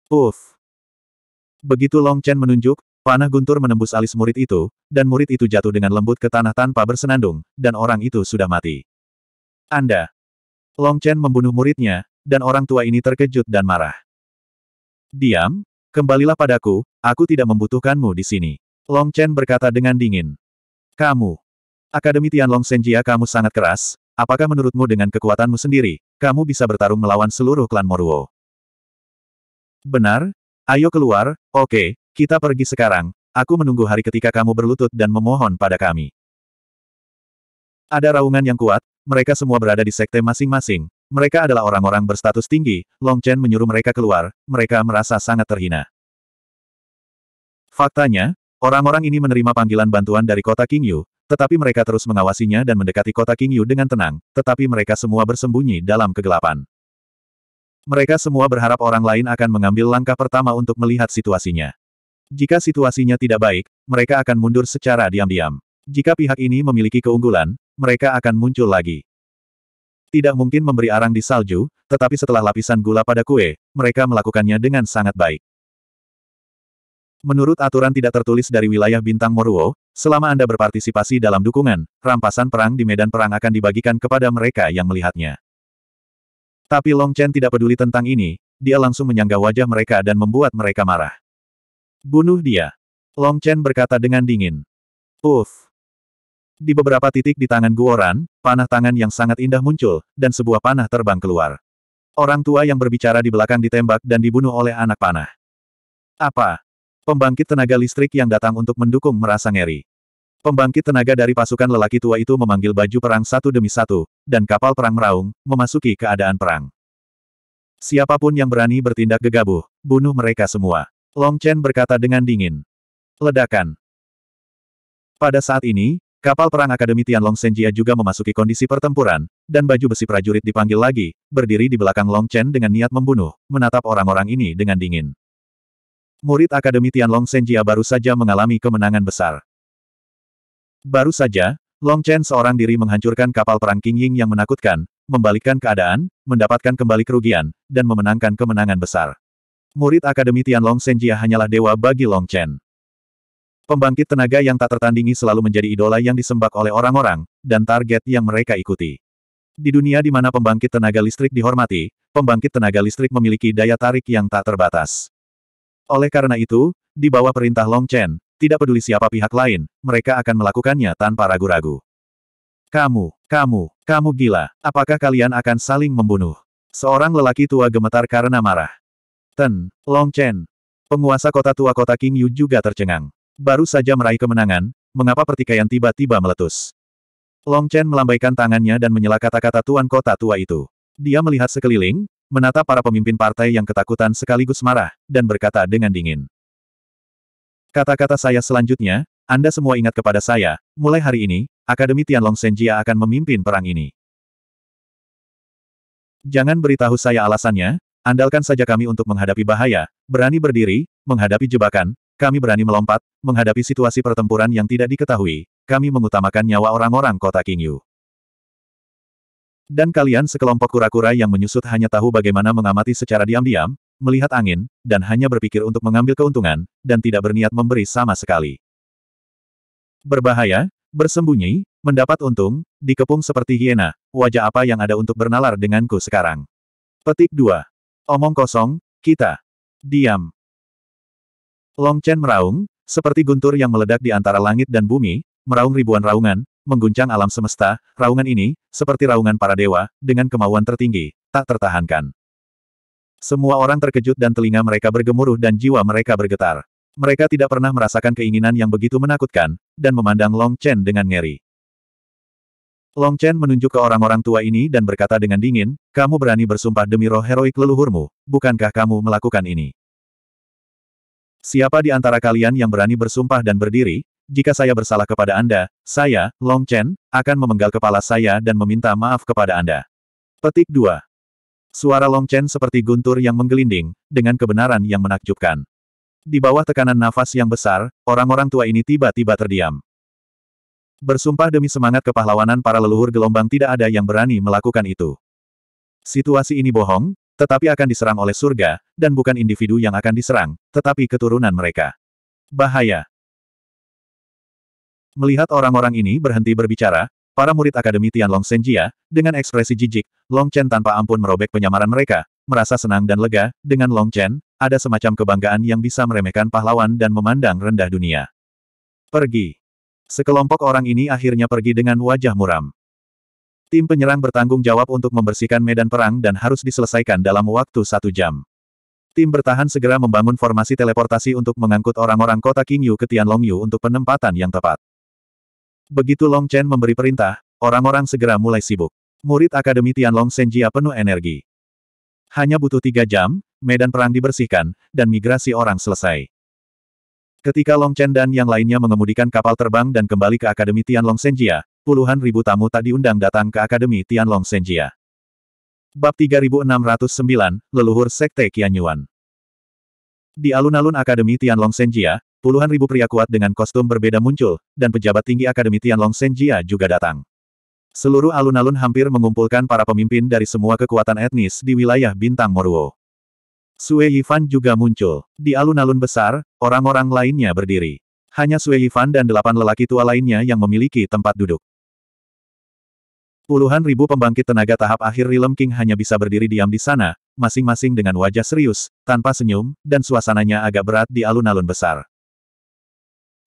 A: Uff! Begitu Long Chen menunjuk, Panah guntur menembus alis murid itu, dan murid itu jatuh dengan lembut ke tanah tanpa bersenandung, dan orang itu sudah mati. Anda. Long Chen membunuh muridnya, dan orang tua ini terkejut dan marah. Diam, kembalilah padaku, aku tidak membutuhkanmu di sini. Long Chen berkata dengan dingin. Kamu. Akademi Tianlong Senjia kamu sangat keras, apakah menurutmu dengan kekuatanmu sendiri, kamu bisa bertarung melawan seluruh klan Moruo? Benar? Ayo keluar, oke, kita pergi sekarang, aku menunggu hari ketika kamu berlutut dan memohon pada kami. Ada raungan yang kuat, mereka semua berada di sekte masing-masing. Mereka adalah orang-orang berstatus tinggi, Long Chen menyuruh mereka keluar, mereka merasa sangat terhina. Faktanya, orang-orang ini menerima panggilan bantuan dari kota King Yu, tetapi mereka terus mengawasinya dan mendekati kota King Yu dengan tenang, tetapi mereka semua bersembunyi dalam kegelapan. Mereka semua berharap orang lain akan mengambil langkah pertama untuk melihat situasinya. Jika situasinya tidak baik, mereka akan mundur secara diam-diam. Jika pihak ini memiliki keunggulan, mereka akan muncul lagi. Tidak mungkin memberi arang di salju, tetapi setelah lapisan gula pada kue, mereka melakukannya dengan sangat baik. Menurut aturan tidak tertulis dari wilayah Bintang Moruo, selama Anda berpartisipasi dalam dukungan, rampasan perang di medan perang akan dibagikan kepada mereka yang melihatnya. Tapi Long Chen tidak peduli tentang ini, dia langsung menyanggah wajah mereka dan membuat mereka marah. Bunuh dia. Long Chen berkata dengan dingin. Uff. Di beberapa titik di tangan Guoran, panah tangan yang sangat indah muncul, dan sebuah panah terbang keluar. Orang tua yang berbicara di belakang ditembak dan dibunuh oleh anak panah. Apa? Pembangkit tenaga listrik yang datang untuk mendukung merasa ngeri. Pembangkit tenaga dari pasukan lelaki tua itu memanggil baju perang satu demi satu, dan kapal perang meraung, memasuki keadaan perang. Siapapun yang berani bertindak gegabah, bunuh mereka semua. Long Chen berkata dengan dingin. Ledakan. Pada saat ini, kapal perang Akademi Tianlong Senjia juga memasuki kondisi pertempuran, dan baju besi prajurit dipanggil lagi, berdiri di belakang Long Chen dengan niat membunuh, menatap orang-orang ini dengan dingin. Murid Akademi Tianlong Senjia baru saja mengalami kemenangan besar. Baru saja, Long Chen seorang diri menghancurkan kapal perang King Ying yang menakutkan, membalikkan keadaan, mendapatkan kembali kerugian, dan memenangkan kemenangan besar. Murid Akademi Tianlong Senjia hanyalah dewa bagi Long Chen. Pembangkit tenaga yang tak tertandingi selalu menjadi idola yang disembak oleh orang-orang, dan target yang mereka ikuti. Di dunia di mana pembangkit tenaga listrik dihormati, pembangkit tenaga listrik memiliki daya tarik yang tak terbatas. Oleh karena itu, di bawah perintah Long Chen, tidak peduli siapa pihak lain, mereka akan melakukannya tanpa ragu-ragu. Kamu, kamu, kamu gila, apakah kalian akan saling membunuh? Seorang lelaki tua gemetar karena marah. Ten, Long Chen. Penguasa kota tua kota King Yu juga tercengang. Baru saja meraih kemenangan, mengapa pertikaian tiba-tiba meletus? Long Chen melambaikan tangannya dan menyela kata-kata tuan kota tua itu. Dia melihat sekeliling, menatap para pemimpin partai yang ketakutan sekaligus marah, dan berkata dengan dingin. Kata-kata saya selanjutnya, Anda semua ingat kepada saya, mulai hari ini, Akademi Tianlong Senjia akan memimpin perang ini. Jangan beritahu saya alasannya, Andalkan saja kami untuk menghadapi bahaya, berani berdiri, menghadapi jebakan, kami berani melompat, menghadapi situasi pertempuran yang tidak diketahui, kami mengutamakan nyawa orang-orang kota Kingyu. Dan kalian sekelompok kura-kura yang menyusut hanya tahu bagaimana mengamati secara diam-diam, melihat angin, dan hanya berpikir untuk mengambil keuntungan, dan tidak berniat memberi sama sekali. Berbahaya, bersembunyi, mendapat untung, dikepung seperti hiena, wajah apa yang ada untuk bernalar denganku sekarang. Petik 2. Omong kosong, kita. Diam. Long Chen meraung, seperti guntur yang meledak di antara langit dan bumi, meraung ribuan raungan, mengguncang alam semesta, raungan ini, seperti raungan para dewa, dengan kemauan tertinggi, tak tertahankan. Semua orang terkejut dan telinga mereka bergemuruh dan jiwa mereka bergetar. Mereka tidak pernah merasakan keinginan yang begitu menakutkan, dan memandang Long Chen dengan ngeri. Long Chen menunjuk ke orang-orang tua ini dan berkata dengan dingin, kamu berani bersumpah demi roh heroik leluhurmu, bukankah kamu melakukan ini? Siapa di antara kalian yang berani bersumpah dan berdiri, jika saya bersalah kepada Anda, saya, Long Chen, akan memenggal kepala saya dan meminta maaf kepada Anda. Petik 2. Suara Long Chen seperti guntur yang menggelinding, dengan kebenaran yang menakjubkan. Di bawah tekanan nafas yang besar, orang-orang tua ini tiba-tiba terdiam. Bersumpah demi semangat kepahlawanan para leluhur gelombang tidak ada yang berani melakukan itu. Situasi ini bohong, tetapi akan diserang oleh surga, dan bukan individu yang akan diserang, tetapi keturunan mereka. Bahaya. Melihat orang-orang ini berhenti berbicara, para murid Akademi Tianlong Senjia, dengan ekspresi jijik, Long Chen tanpa ampun merobek penyamaran mereka, merasa senang dan lega, dengan Long Chen, ada semacam kebanggaan yang bisa meremehkan pahlawan dan memandang rendah dunia. Pergi. Sekelompok orang ini akhirnya pergi dengan wajah muram. Tim penyerang bertanggung jawab untuk membersihkan medan perang dan harus diselesaikan dalam waktu satu jam. Tim bertahan segera membangun formasi teleportasi untuk mengangkut orang-orang kota Qingyu ke Tianlongyu untuk penempatan yang tepat. Begitu Long Chen memberi perintah, orang-orang segera mulai sibuk. Murid Akademi Tianlong Senjia penuh energi. Hanya butuh tiga jam, medan perang dibersihkan, dan migrasi orang selesai. Ketika Long Chen dan yang lainnya mengemudikan kapal terbang dan kembali ke Akademi Tianlong Senjia, puluhan ribu tamu tak diundang datang ke Akademi Tianlong Senjia. Bab 3609, Leluhur Sekte Qianyuan Di alun-alun Akademi Tianlong Senjia, puluhan ribu pria kuat dengan kostum berbeda muncul, dan pejabat tinggi Akademi Tianlong Senjia juga datang. Seluruh alun-alun hampir mengumpulkan para pemimpin dari semua kekuatan etnis di wilayah Bintang Moruo. Sue Yifan juga muncul. Di alun-alun besar, orang-orang lainnya berdiri. Hanya Sue Yifan dan delapan lelaki tua lainnya yang memiliki tempat duduk. Puluhan ribu pembangkit tenaga tahap akhir Rilem King hanya bisa berdiri diam di sana, masing-masing dengan wajah serius, tanpa senyum, dan suasananya agak berat di alun-alun besar.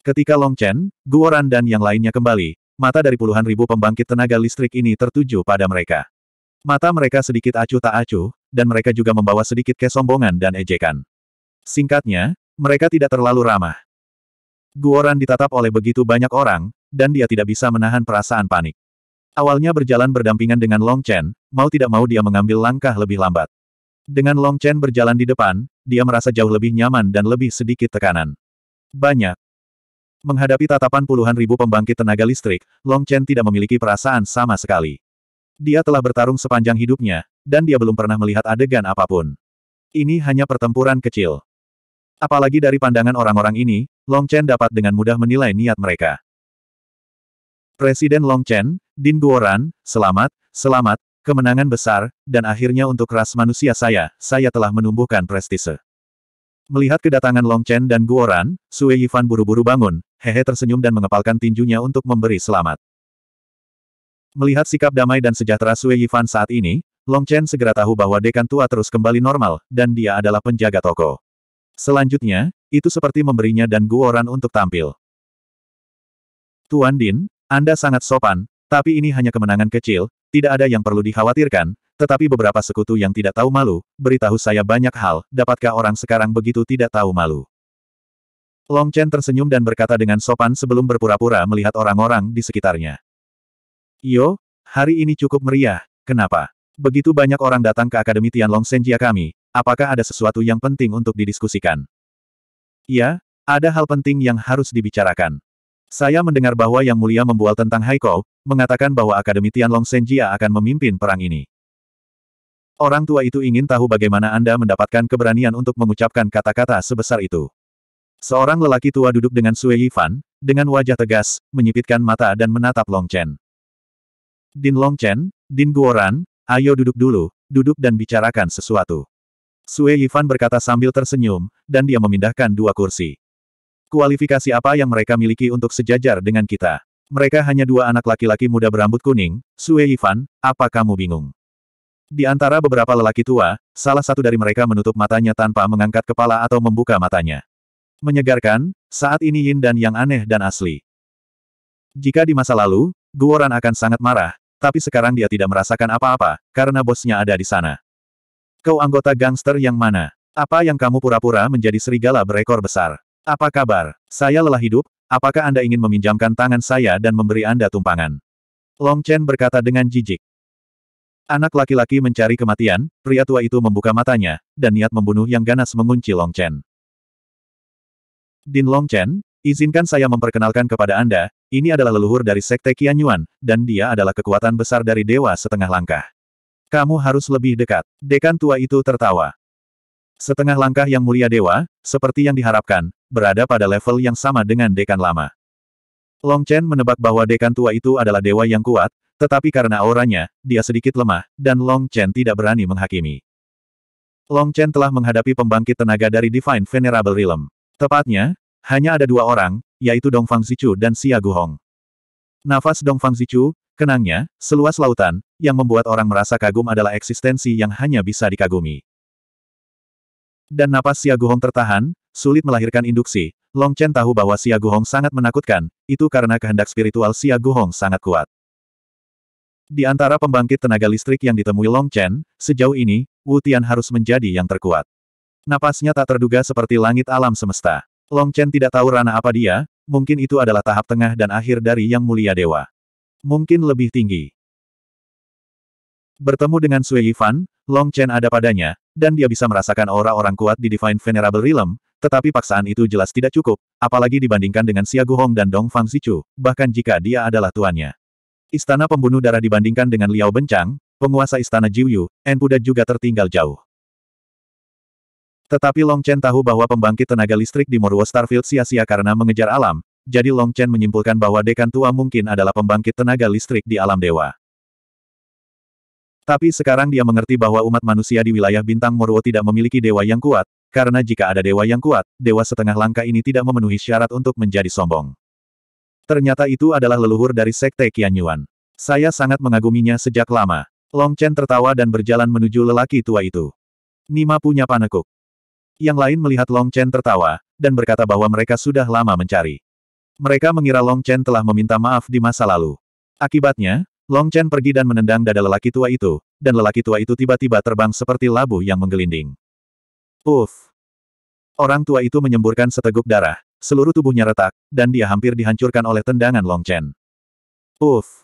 A: Ketika Long Chen, Guoran dan yang lainnya kembali, mata dari puluhan ribu pembangkit tenaga listrik ini tertuju pada mereka. Mata mereka sedikit acuh tak acuh, dan mereka juga membawa sedikit kesombongan dan ejekan. Singkatnya, mereka tidak terlalu ramah. Guoran ditatap oleh begitu banyak orang, dan dia tidak bisa menahan perasaan panik. Awalnya berjalan berdampingan dengan Long Chen, mau tidak mau dia mengambil langkah lebih lambat. Dengan Long Chen berjalan di depan, dia merasa jauh lebih nyaman dan lebih sedikit tekanan. Banyak. Menghadapi tatapan puluhan ribu pembangkit tenaga listrik, Long Chen tidak memiliki perasaan sama sekali. Dia telah bertarung sepanjang hidupnya, dan dia belum pernah melihat adegan apapun. Ini hanya pertempuran kecil. Apalagi dari pandangan orang-orang ini, Long Chen dapat dengan mudah menilai niat mereka. Presiden Long Chen, Din Guoran, selamat, selamat, kemenangan besar, dan akhirnya untuk ras manusia saya, saya telah menumbuhkan prestise. Melihat kedatangan Long Chen dan Guoran, Sue Yifan buru-buru bangun, Hehe tersenyum dan mengepalkan tinjunya untuk memberi selamat. Melihat sikap damai dan sejahtera Sui Yifan saat ini, Long Chen segera tahu bahwa dekan tua terus kembali normal, dan dia adalah penjaga toko. Selanjutnya, itu seperti memberinya dan Guoran untuk tampil. Tuan Din, Anda sangat sopan, tapi ini hanya kemenangan kecil, tidak ada yang perlu dikhawatirkan, tetapi beberapa sekutu yang tidak tahu malu, beritahu saya banyak hal, dapatkah orang sekarang begitu tidak tahu malu. Long Chen tersenyum dan berkata dengan sopan sebelum berpura-pura melihat orang-orang di sekitarnya. Yo, hari ini cukup meriah, kenapa? Begitu banyak orang datang ke Akademi Tianlong Senjia kami, apakah ada sesuatu yang penting untuk didiskusikan? Ya, ada hal penting yang harus dibicarakan. Saya mendengar bahwa Yang Mulia membual tentang Haiko, mengatakan bahwa Akademi Tianlong Senjia akan memimpin perang ini. Orang tua itu ingin tahu bagaimana Anda mendapatkan keberanian untuk mengucapkan kata-kata sebesar itu. Seorang lelaki tua duduk dengan Sue Yifan, dengan wajah tegas, menyipitkan mata dan menatap Long Chen. Din Longchen, Din Guoran, ayo duduk dulu, duduk dan bicarakan sesuatu. Sue Yifan berkata sambil tersenyum, dan dia memindahkan dua kursi. Kualifikasi apa yang mereka miliki untuk sejajar dengan kita? Mereka hanya dua anak laki-laki muda berambut kuning, Sue Yifan, apa kamu bingung? Di antara beberapa lelaki tua, salah satu dari mereka menutup matanya tanpa mengangkat kepala atau membuka matanya. Menyegarkan, saat ini Yin dan Yang aneh dan asli. Jika di masa lalu, Guoran akan sangat marah, tapi sekarang dia tidak merasakan apa-apa, karena bosnya ada di sana. Kau anggota gangster yang mana? Apa yang kamu pura-pura menjadi serigala berekor besar? Apa kabar? Saya lelah hidup, apakah Anda ingin meminjamkan tangan saya dan memberi Anda tumpangan? Long Chen berkata dengan jijik. Anak laki-laki mencari kematian, pria tua itu membuka matanya, dan niat membunuh yang ganas mengunci Long Chen. Din Long Chen, izinkan saya memperkenalkan kepada Anda, ini adalah leluhur dari Sekte Qianyuan, dan dia adalah kekuatan besar dari Dewa Setengah Langkah. Kamu harus lebih dekat. Dekan tua itu tertawa. Setengah langkah yang mulia Dewa, seperti yang diharapkan, berada pada level yang sama dengan Dekan Lama. Long Chen menebak bahwa Dekan tua itu adalah Dewa yang kuat, tetapi karena auranya, dia sedikit lemah, dan Long Chen tidak berani menghakimi. Long Chen telah menghadapi pembangkit tenaga dari Divine Venerable Realm. Tepatnya, hanya ada dua orang, yaitu Dongfang Zichu dan Xia Guhong. Nafas Dongfang Zichu, kenangnya, seluas lautan, yang membuat orang merasa kagum adalah eksistensi yang hanya bisa dikagumi. Dan napas Xia Guhong tertahan, sulit melahirkan induksi, Long Chen tahu bahwa Xia Guhong sangat menakutkan, itu karena kehendak spiritual Xia Guhong sangat kuat. Di antara pembangkit tenaga listrik yang ditemui Long Chen, sejauh ini, Wu Tian harus menjadi yang terkuat. Napasnya tak terduga seperti langit alam semesta. Long Chen tidak tahu rana apa dia, Mungkin itu adalah tahap tengah dan akhir dari Yang Mulia Dewa. Mungkin lebih tinggi. Bertemu dengan Sui Yifan, Long Chen ada padanya, dan dia bisa merasakan aura orang kuat di Divine Venerable Realm, tetapi paksaan itu jelas tidak cukup, apalagi dibandingkan dengan Xia Guhong dan Dong Fang Zichu, bahkan jika dia adalah tuannya. Istana pembunuh darah dibandingkan dengan Liao Bencang, penguasa istana Jiuyu, Enpuda juga tertinggal jauh. Tetapi Long Chen tahu bahwa pembangkit tenaga listrik di Moruo Starfield sia-sia karena mengejar alam, jadi Long Chen menyimpulkan bahwa dekan tua mungkin adalah pembangkit tenaga listrik di alam dewa. Tapi sekarang dia mengerti bahwa umat manusia di wilayah bintang Moruo tidak memiliki dewa yang kuat, karena jika ada dewa yang kuat, dewa setengah langkah ini tidak memenuhi syarat untuk menjadi sombong. Ternyata itu adalah leluhur dari Sekte Qianyuan. Saya sangat mengaguminya sejak lama. Long Chen tertawa dan berjalan menuju lelaki tua itu. Nima punya panekuk. Yang lain melihat Long Chen tertawa, dan berkata bahwa mereka sudah lama mencari. Mereka mengira Long Chen telah meminta maaf di masa lalu. Akibatnya, Long Chen pergi dan menendang dada lelaki tua itu, dan lelaki tua itu tiba-tiba terbang seperti labu yang menggelinding. Uff! Orang tua itu menyemburkan seteguk darah, seluruh tubuhnya retak, dan dia hampir dihancurkan oleh tendangan Long Chen. Uff!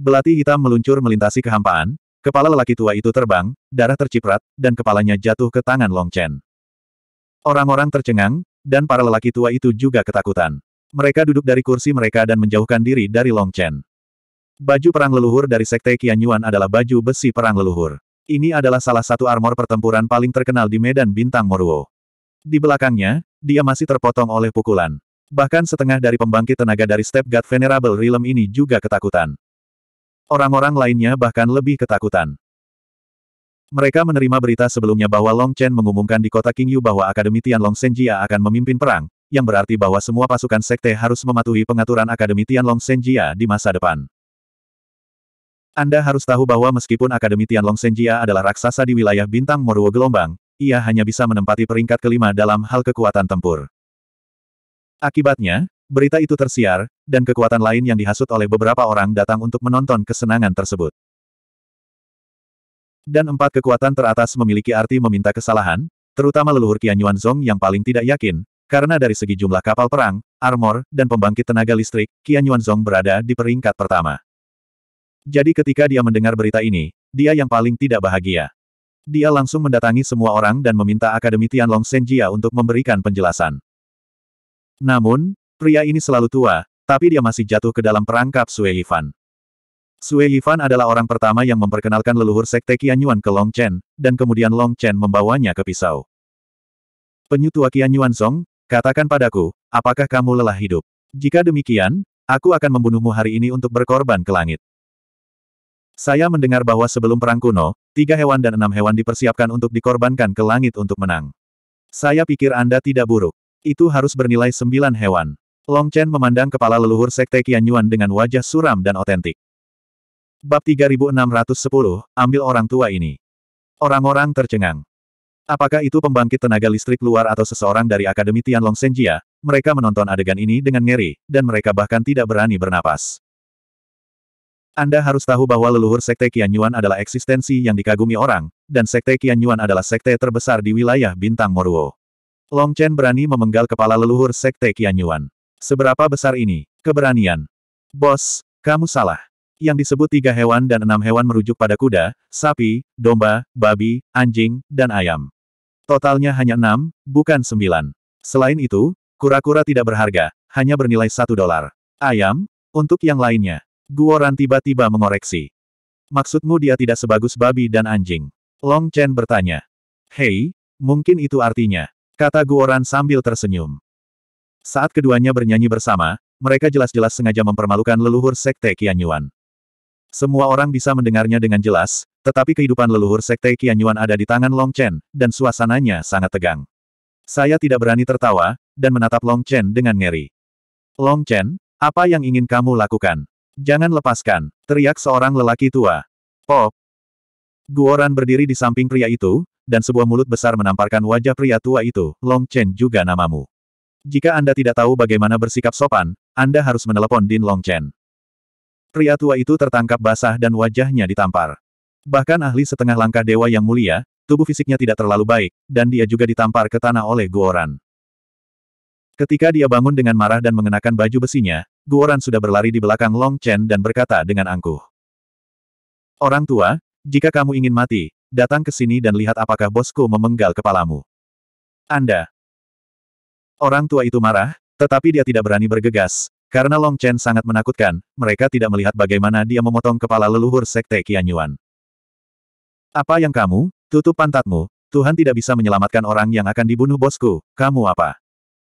A: Belati hitam meluncur melintasi kehampaan, Kepala lelaki tua itu terbang, darah terciprat, dan kepalanya jatuh ke tangan Long Chen. Orang-orang tercengang, dan para lelaki tua itu juga ketakutan. Mereka duduk dari kursi mereka dan menjauhkan diri dari Long Chen. Baju perang leluhur dari Sekte Qianyuan adalah baju besi perang leluhur. Ini adalah salah satu armor pertempuran paling terkenal di medan bintang Moruo. Di belakangnya, dia masih terpotong oleh pukulan. Bahkan setengah dari pembangkit tenaga dari Step God Venerable Realm ini juga ketakutan. Orang-orang lainnya bahkan lebih ketakutan. Mereka menerima berita sebelumnya bahwa Long Chen mengumumkan di kota Qingyu bahwa Akademi Tianlong Senjia akan memimpin perang, yang berarti bahwa semua pasukan sekte harus mematuhi pengaturan Akademi Tianlong Senjia di masa depan. Anda harus tahu bahwa meskipun Akademi Tianlong Senjia adalah raksasa di wilayah bintang Moruo Gelombang, ia hanya bisa menempati peringkat kelima dalam hal kekuatan tempur. Akibatnya, berita itu tersiar, dan kekuatan lain yang dihasut oleh beberapa orang datang untuk menonton kesenangan tersebut. Dan empat kekuatan teratas memiliki arti meminta kesalahan, terutama leluhur Qian Yuan Zong yang paling tidak yakin, karena dari segi jumlah kapal perang, armor, dan pembangkit tenaga listrik, Qian Yuan Zong berada di peringkat pertama. Jadi ketika dia mendengar berita ini, dia yang paling tidak bahagia. Dia langsung mendatangi semua orang dan meminta Akademi Tianlong Senjia untuk memberikan penjelasan. Namun, pria ini selalu tua, tapi dia masih jatuh ke dalam perangkap Sue Yifan. Sue Yifan adalah orang pertama yang memperkenalkan leluhur sekte Qianyuan ke Long Chen, dan kemudian Long Chen membawanya ke pisau. Penyutua Qianyuan Song, katakan padaku, apakah kamu lelah hidup? Jika demikian, aku akan membunuhmu hari ini untuk berkorban ke langit. Saya mendengar bahwa sebelum perang kuno, tiga hewan dan enam hewan dipersiapkan untuk dikorbankan ke langit untuk menang. Saya pikir Anda tidak buruk. Itu harus bernilai sembilan hewan. Long Chen memandang kepala leluhur Sekte Qianyuan dengan wajah suram dan otentik. Bab 3610, ambil orang tua ini. Orang-orang tercengang. Apakah itu pembangkit tenaga listrik luar atau seseorang dari Akademi Tianlong Senjia, mereka menonton adegan ini dengan ngeri, dan mereka bahkan tidak berani bernapas. Anda harus tahu bahwa leluhur Sekte Qianyuan adalah eksistensi yang dikagumi orang, dan Sekte Qianyuan adalah sekte terbesar di wilayah Bintang Moruo. Long Chen berani memenggal kepala leluhur Sekte Qianyuan. Seberapa besar ini? Keberanian. Bos, kamu salah. Yang disebut tiga hewan dan enam hewan merujuk pada kuda, sapi, domba, babi, anjing, dan ayam. Totalnya hanya enam, bukan sembilan. Selain itu, kura-kura tidak berharga, hanya bernilai satu dolar. Ayam? Untuk yang lainnya. Guoran tiba-tiba mengoreksi. Maksudmu dia tidak sebagus babi dan anjing? Long Chen bertanya. Hei, mungkin itu artinya. Kata Guoran sambil tersenyum. Saat keduanya bernyanyi bersama, mereka jelas-jelas sengaja mempermalukan leluhur Sekte Qian Semua orang bisa mendengarnya dengan jelas, tetapi kehidupan leluhur Sekte Qian ada di tangan Long Chen, dan suasananya sangat tegang. Saya tidak berani tertawa, dan menatap Long Chen dengan ngeri. Long Chen, apa yang ingin kamu lakukan? Jangan lepaskan, teriak seorang lelaki tua. Pop! Guoran berdiri di samping pria itu, dan sebuah mulut besar menamparkan wajah pria tua itu, Long Chen juga namamu. Jika Anda tidak tahu bagaimana bersikap sopan, Anda harus menelepon Din Long Chen. Pria tua itu tertangkap basah dan wajahnya ditampar. Bahkan ahli setengah langkah dewa yang mulia, tubuh fisiknya tidak terlalu baik, dan dia juga ditampar ke tanah oleh Guoran. Ketika dia bangun dengan marah dan mengenakan baju besinya, Guoran sudah berlari di belakang Long Chen dan berkata dengan angkuh. Orang tua, jika kamu ingin mati, datang ke sini dan lihat apakah bosku memenggal kepalamu. Anda, Orang tua itu marah, tetapi dia tidak berani bergegas. Karena Long Chen sangat menakutkan, mereka tidak melihat bagaimana dia memotong kepala leluhur sekte Qianyuan. Apa yang kamu? Tutup pantatmu. Tuhan tidak bisa menyelamatkan orang yang akan dibunuh bosku. Kamu apa?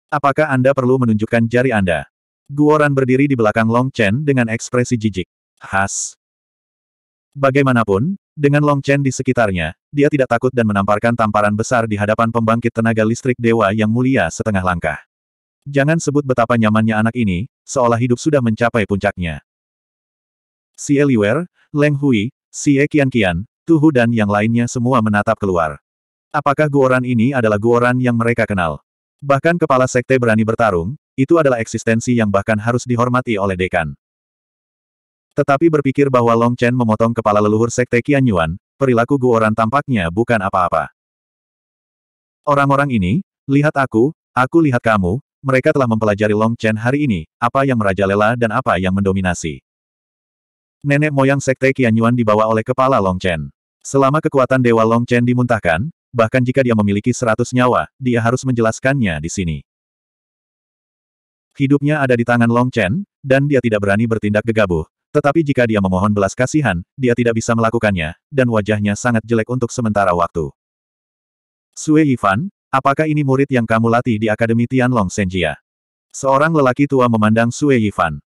A: Apakah Anda perlu menunjukkan jari Anda? Guoran berdiri di belakang Long Chen dengan ekspresi jijik. Has. Bagaimanapun, dengan Long Chen di sekitarnya, dia tidak takut dan menamparkan tamparan besar di hadapan pembangkit tenaga listrik dewa yang mulia setengah langkah. Jangan sebut betapa nyamannya anak ini, seolah hidup sudah mencapai puncaknya. Si Eliwer, Leng Hui, si Kian, e Tu Tuhu dan yang lainnya semua menatap keluar. Apakah Guoran ini adalah Guoran yang mereka kenal? Bahkan kepala sekte berani bertarung, itu adalah eksistensi yang bahkan harus dihormati oleh dekan. Tetapi berpikir bahwa Long Chen memotong kepala leluhur Sekte Qian Yuan, perilaku Guoran tampaknya bukan apa-apa. Orang-orang ini, lihat aku, aku lihat kamu, mereka telah mempelajari Long Chen hari ini, apa yang merajalela dan apa yang mendominasi. Nenek moyang Sekte Qian Yuan dibawa oleh kepala Long Chen. Selama kekuatan Dewa Long Chen dimuntahkan, bahkan jika dia memiliki seratus nyawa, dia harus menjelaskannya di sini. Hidupnya ada di tangan Long Chen, dan dia tidak berani bertindak gegabah, tetapi jika dia memohon belas kasihan, dia tidak bisa melakukannya, dan wajahnya sangat jelek untuk sementara waktu. Sue Yifan, apakah ini murid yang kamu latih di Akademi Tianlong Senjia? Seorang lelaki tua memandang Sue Yifan.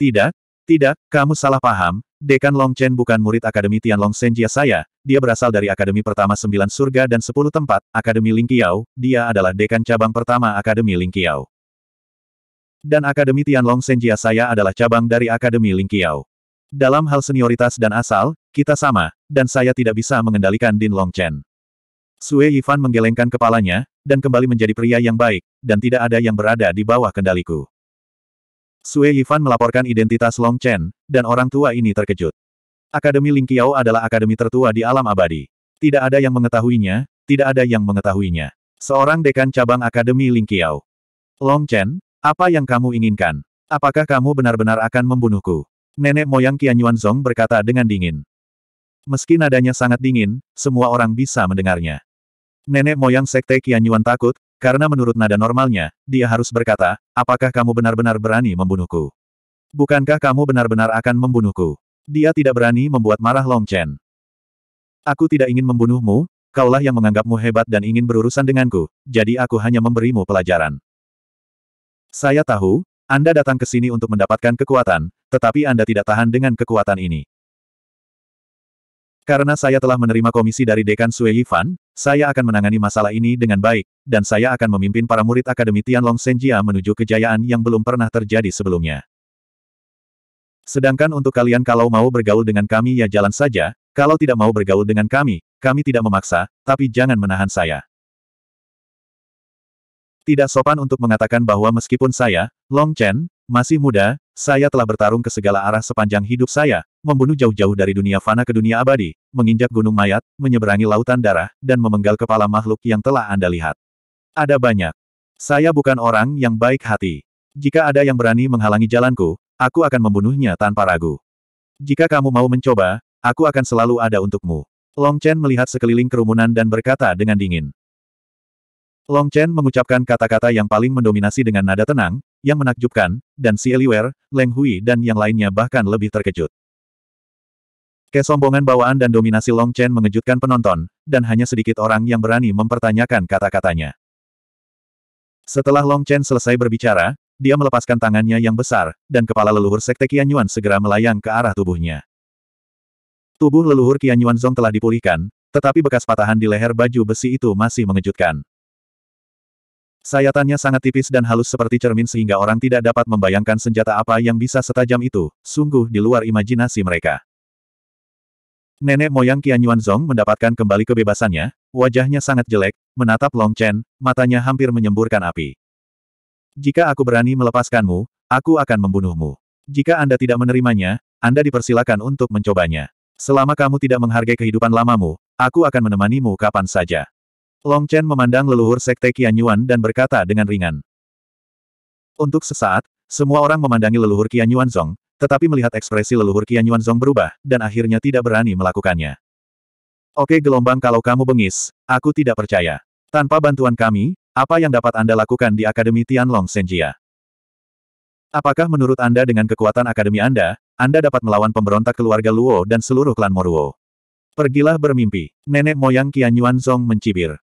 A: Tidak, tidak, kamu salah paham, Dekan Long Chen bukan murid Akademi Tianlong Senjia saya, dia berasal dari Akademi Pertama Sembilan Surga dan Sepuluh Tempat, Akademi Lingqiao, dia adalah Dekan Cabang Pertama Akademi Lingqiao dan Akademi Tianlong Senjia saya adalah cabang dari Akademi Lingqiao. Dalam hal senioritas dan asal, kita sama, dan saya tidak bisa mengendalikan Din Long Chen. Sue Yifan menggelengkan kepalanya, dan kembali menjadi pria yang baik, dan tidak ada yang berada di bawah kendaliku. Sue Yifan melaporkan identitas Long Chen, dan orang tua ini terkejut. Akademi Lingqiao adalah akademi tertua di alam abadi. Tidak ada yang mengetahuinya, tidak ada yang mengetahuinya. Seorang dekan cabang Akademi Lingqiao. Long Chen, apa yang kamu inginkan? Apakah kamu benar-benar akan membunuhku? Nenek moyang Qian Zong berkata dengan dingin. Meski nadanya sangat dingin, semua orang bisa mendengarnya. Nenek moyang sekte Qian Yuan takut, karena menurut nada normalnya, dia harus berkata, apakah kamu benar-benar berani membunuhku? Bukankah kamu benar-benar akan membunuhku? Dia tidak berani membuat marah Long Chen. Aku tidak ingin membunuhmu, kaulah yang menganggapmu hebat dan ingin berurusan denganku, jadi aku hanya memberimu pelajaran. Saya tahu, Anda datang ke sini untuk mendapatkan kekuatan, tetapi Anda tidak tahan dengan kekuatan ini. Karena saya telah menerima komisi dari Dekan Sui Yifan, saya akan menangani masalah ini dengan baik, dan saya akan memimpin para murid Akademi Tianlong Senjia menuju kejayaan yang belum pernah terjadi sebelumnya. Sedangkan untuk kalian kalau mau bergaul dengan kami ya jalan saja, kalau tidak mau bergaul dengan kami, kami tidak memaksa, tapi jangan menahan saya. Tidak sopan untuk mengatakan bahwa meskipun saya, Long Chen, masih muda, saya telah bertarung ke segala arah sepanjang hidup saya, membunuh jauh-jauh dari dunia fana ke dunia abadi, menginjak gunung mayat, menyeberangi lautan darah, dan memenggal kepala makhluk yang telah Anda lihat. Ada banyak. Saya bukan orang yang baik hati. Jika ada yang berani menghalangi jalanku, aku akan membunuhnya tanpa ragu. Jika kamu mau mencoba, aku akan selalu ada untukmu. Long Chen melihat sekeliling kerumunan dan berkata dengan dingin. Long Chen mengucapkan kata-kata yang paling mendominasi dengan nada tenang, yang menakjubkan, dan si Eliwer, Leng Hui dan yang lainnya bahkan lebih terkejut. Kesombongan bawaan dan dominasi Long Chen mengejutkan penonton, dan hanya sedikit orang yang berani mempertanyakan kata-katanya. Setelah Long Chen selesai berbicara, dia melepaskan tangannya yang besar, dan kepala leluhur Sekte Yuan segera melayang ke arah tubuhnya. Tubuh leluhur Yuan Zong telah dipulihkan, tetapi bekas patahan di leher baju besi itu masih mengejutkan. Sayatannya sangat tipis dan halus seperti cermin sehingga orang tidak dapat membayangkan senjata apa yang bisa setajam itu, sungguh di luar imajinasi mereka. Nenek moyang Qian Yuanzong mendapatkan kembali kebebasannya, wajahnya sangat jelek, menatap Long Chen, matanya hampir menyemburkan api. Jika aku berani melepaskanmu, aku akan membunuhmu. Jika Anda tidak menerimanya, Anda dipersilakan untuk mencobanya. Selama kamu tidak menghargai kehidupan lamamu, aku akan menemanimu kapan saja. Long Chen memandang leluhur sekte Qianyuan dan berkata dengan ringan. Untuk sesaat, semua orang memandangi leluhur Qianyuan Zong, tetapi melihat ekspresi leluhur Qianyuan Zong berubah, dan akhirnya tidak berani melakukannya. Oke gelombang kalau kamu bengis, aku tidak percaya. Tanpa bantuan kami, apa yang dapat Anda lakukan di Akademi Tianlong Senjia? Apakah menurut Anda dengan kekuatan Akademi Anda, Anda dapat melawan pemberontak keluarga Luo dan seluruh klan Moruo? Pergilah bermimpi. Nenek moyang Qianyuan Zong mencibir.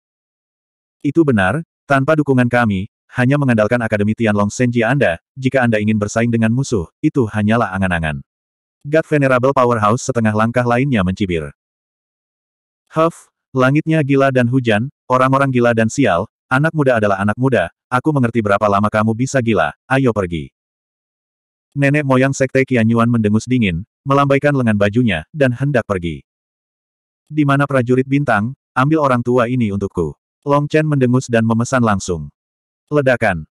A: Itu benar, tanpa dukungan kami, hanya mengandalkan Akademi Tianlong Senji Anda, jika Anda ingin bersaing dengan musuh, itu hanyalah angan-angan. God Venerable Powerhouse setengah langkah lainnya mencibir. Huff, langitnya gila dan hujan, orang-orang gila dan sial, anak muda adalah anak muda, aku mengerti berapa lama kamu bisa gila, ayo pergi. Nenek moyang Sekte Kianyuan mendengus dingin, melambaikan lengan bajunya, dan hendak pergi. Di mana prajurit bintang, ambil orang tua ini untukku. Long Chen mendengus dan memesan langsung. Ledakan.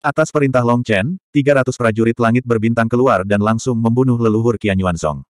A: Atas perintah Long Chen, 300 prajurit langit berbintang keluar dan langsung membunuh leluhur Qian Yuanzong.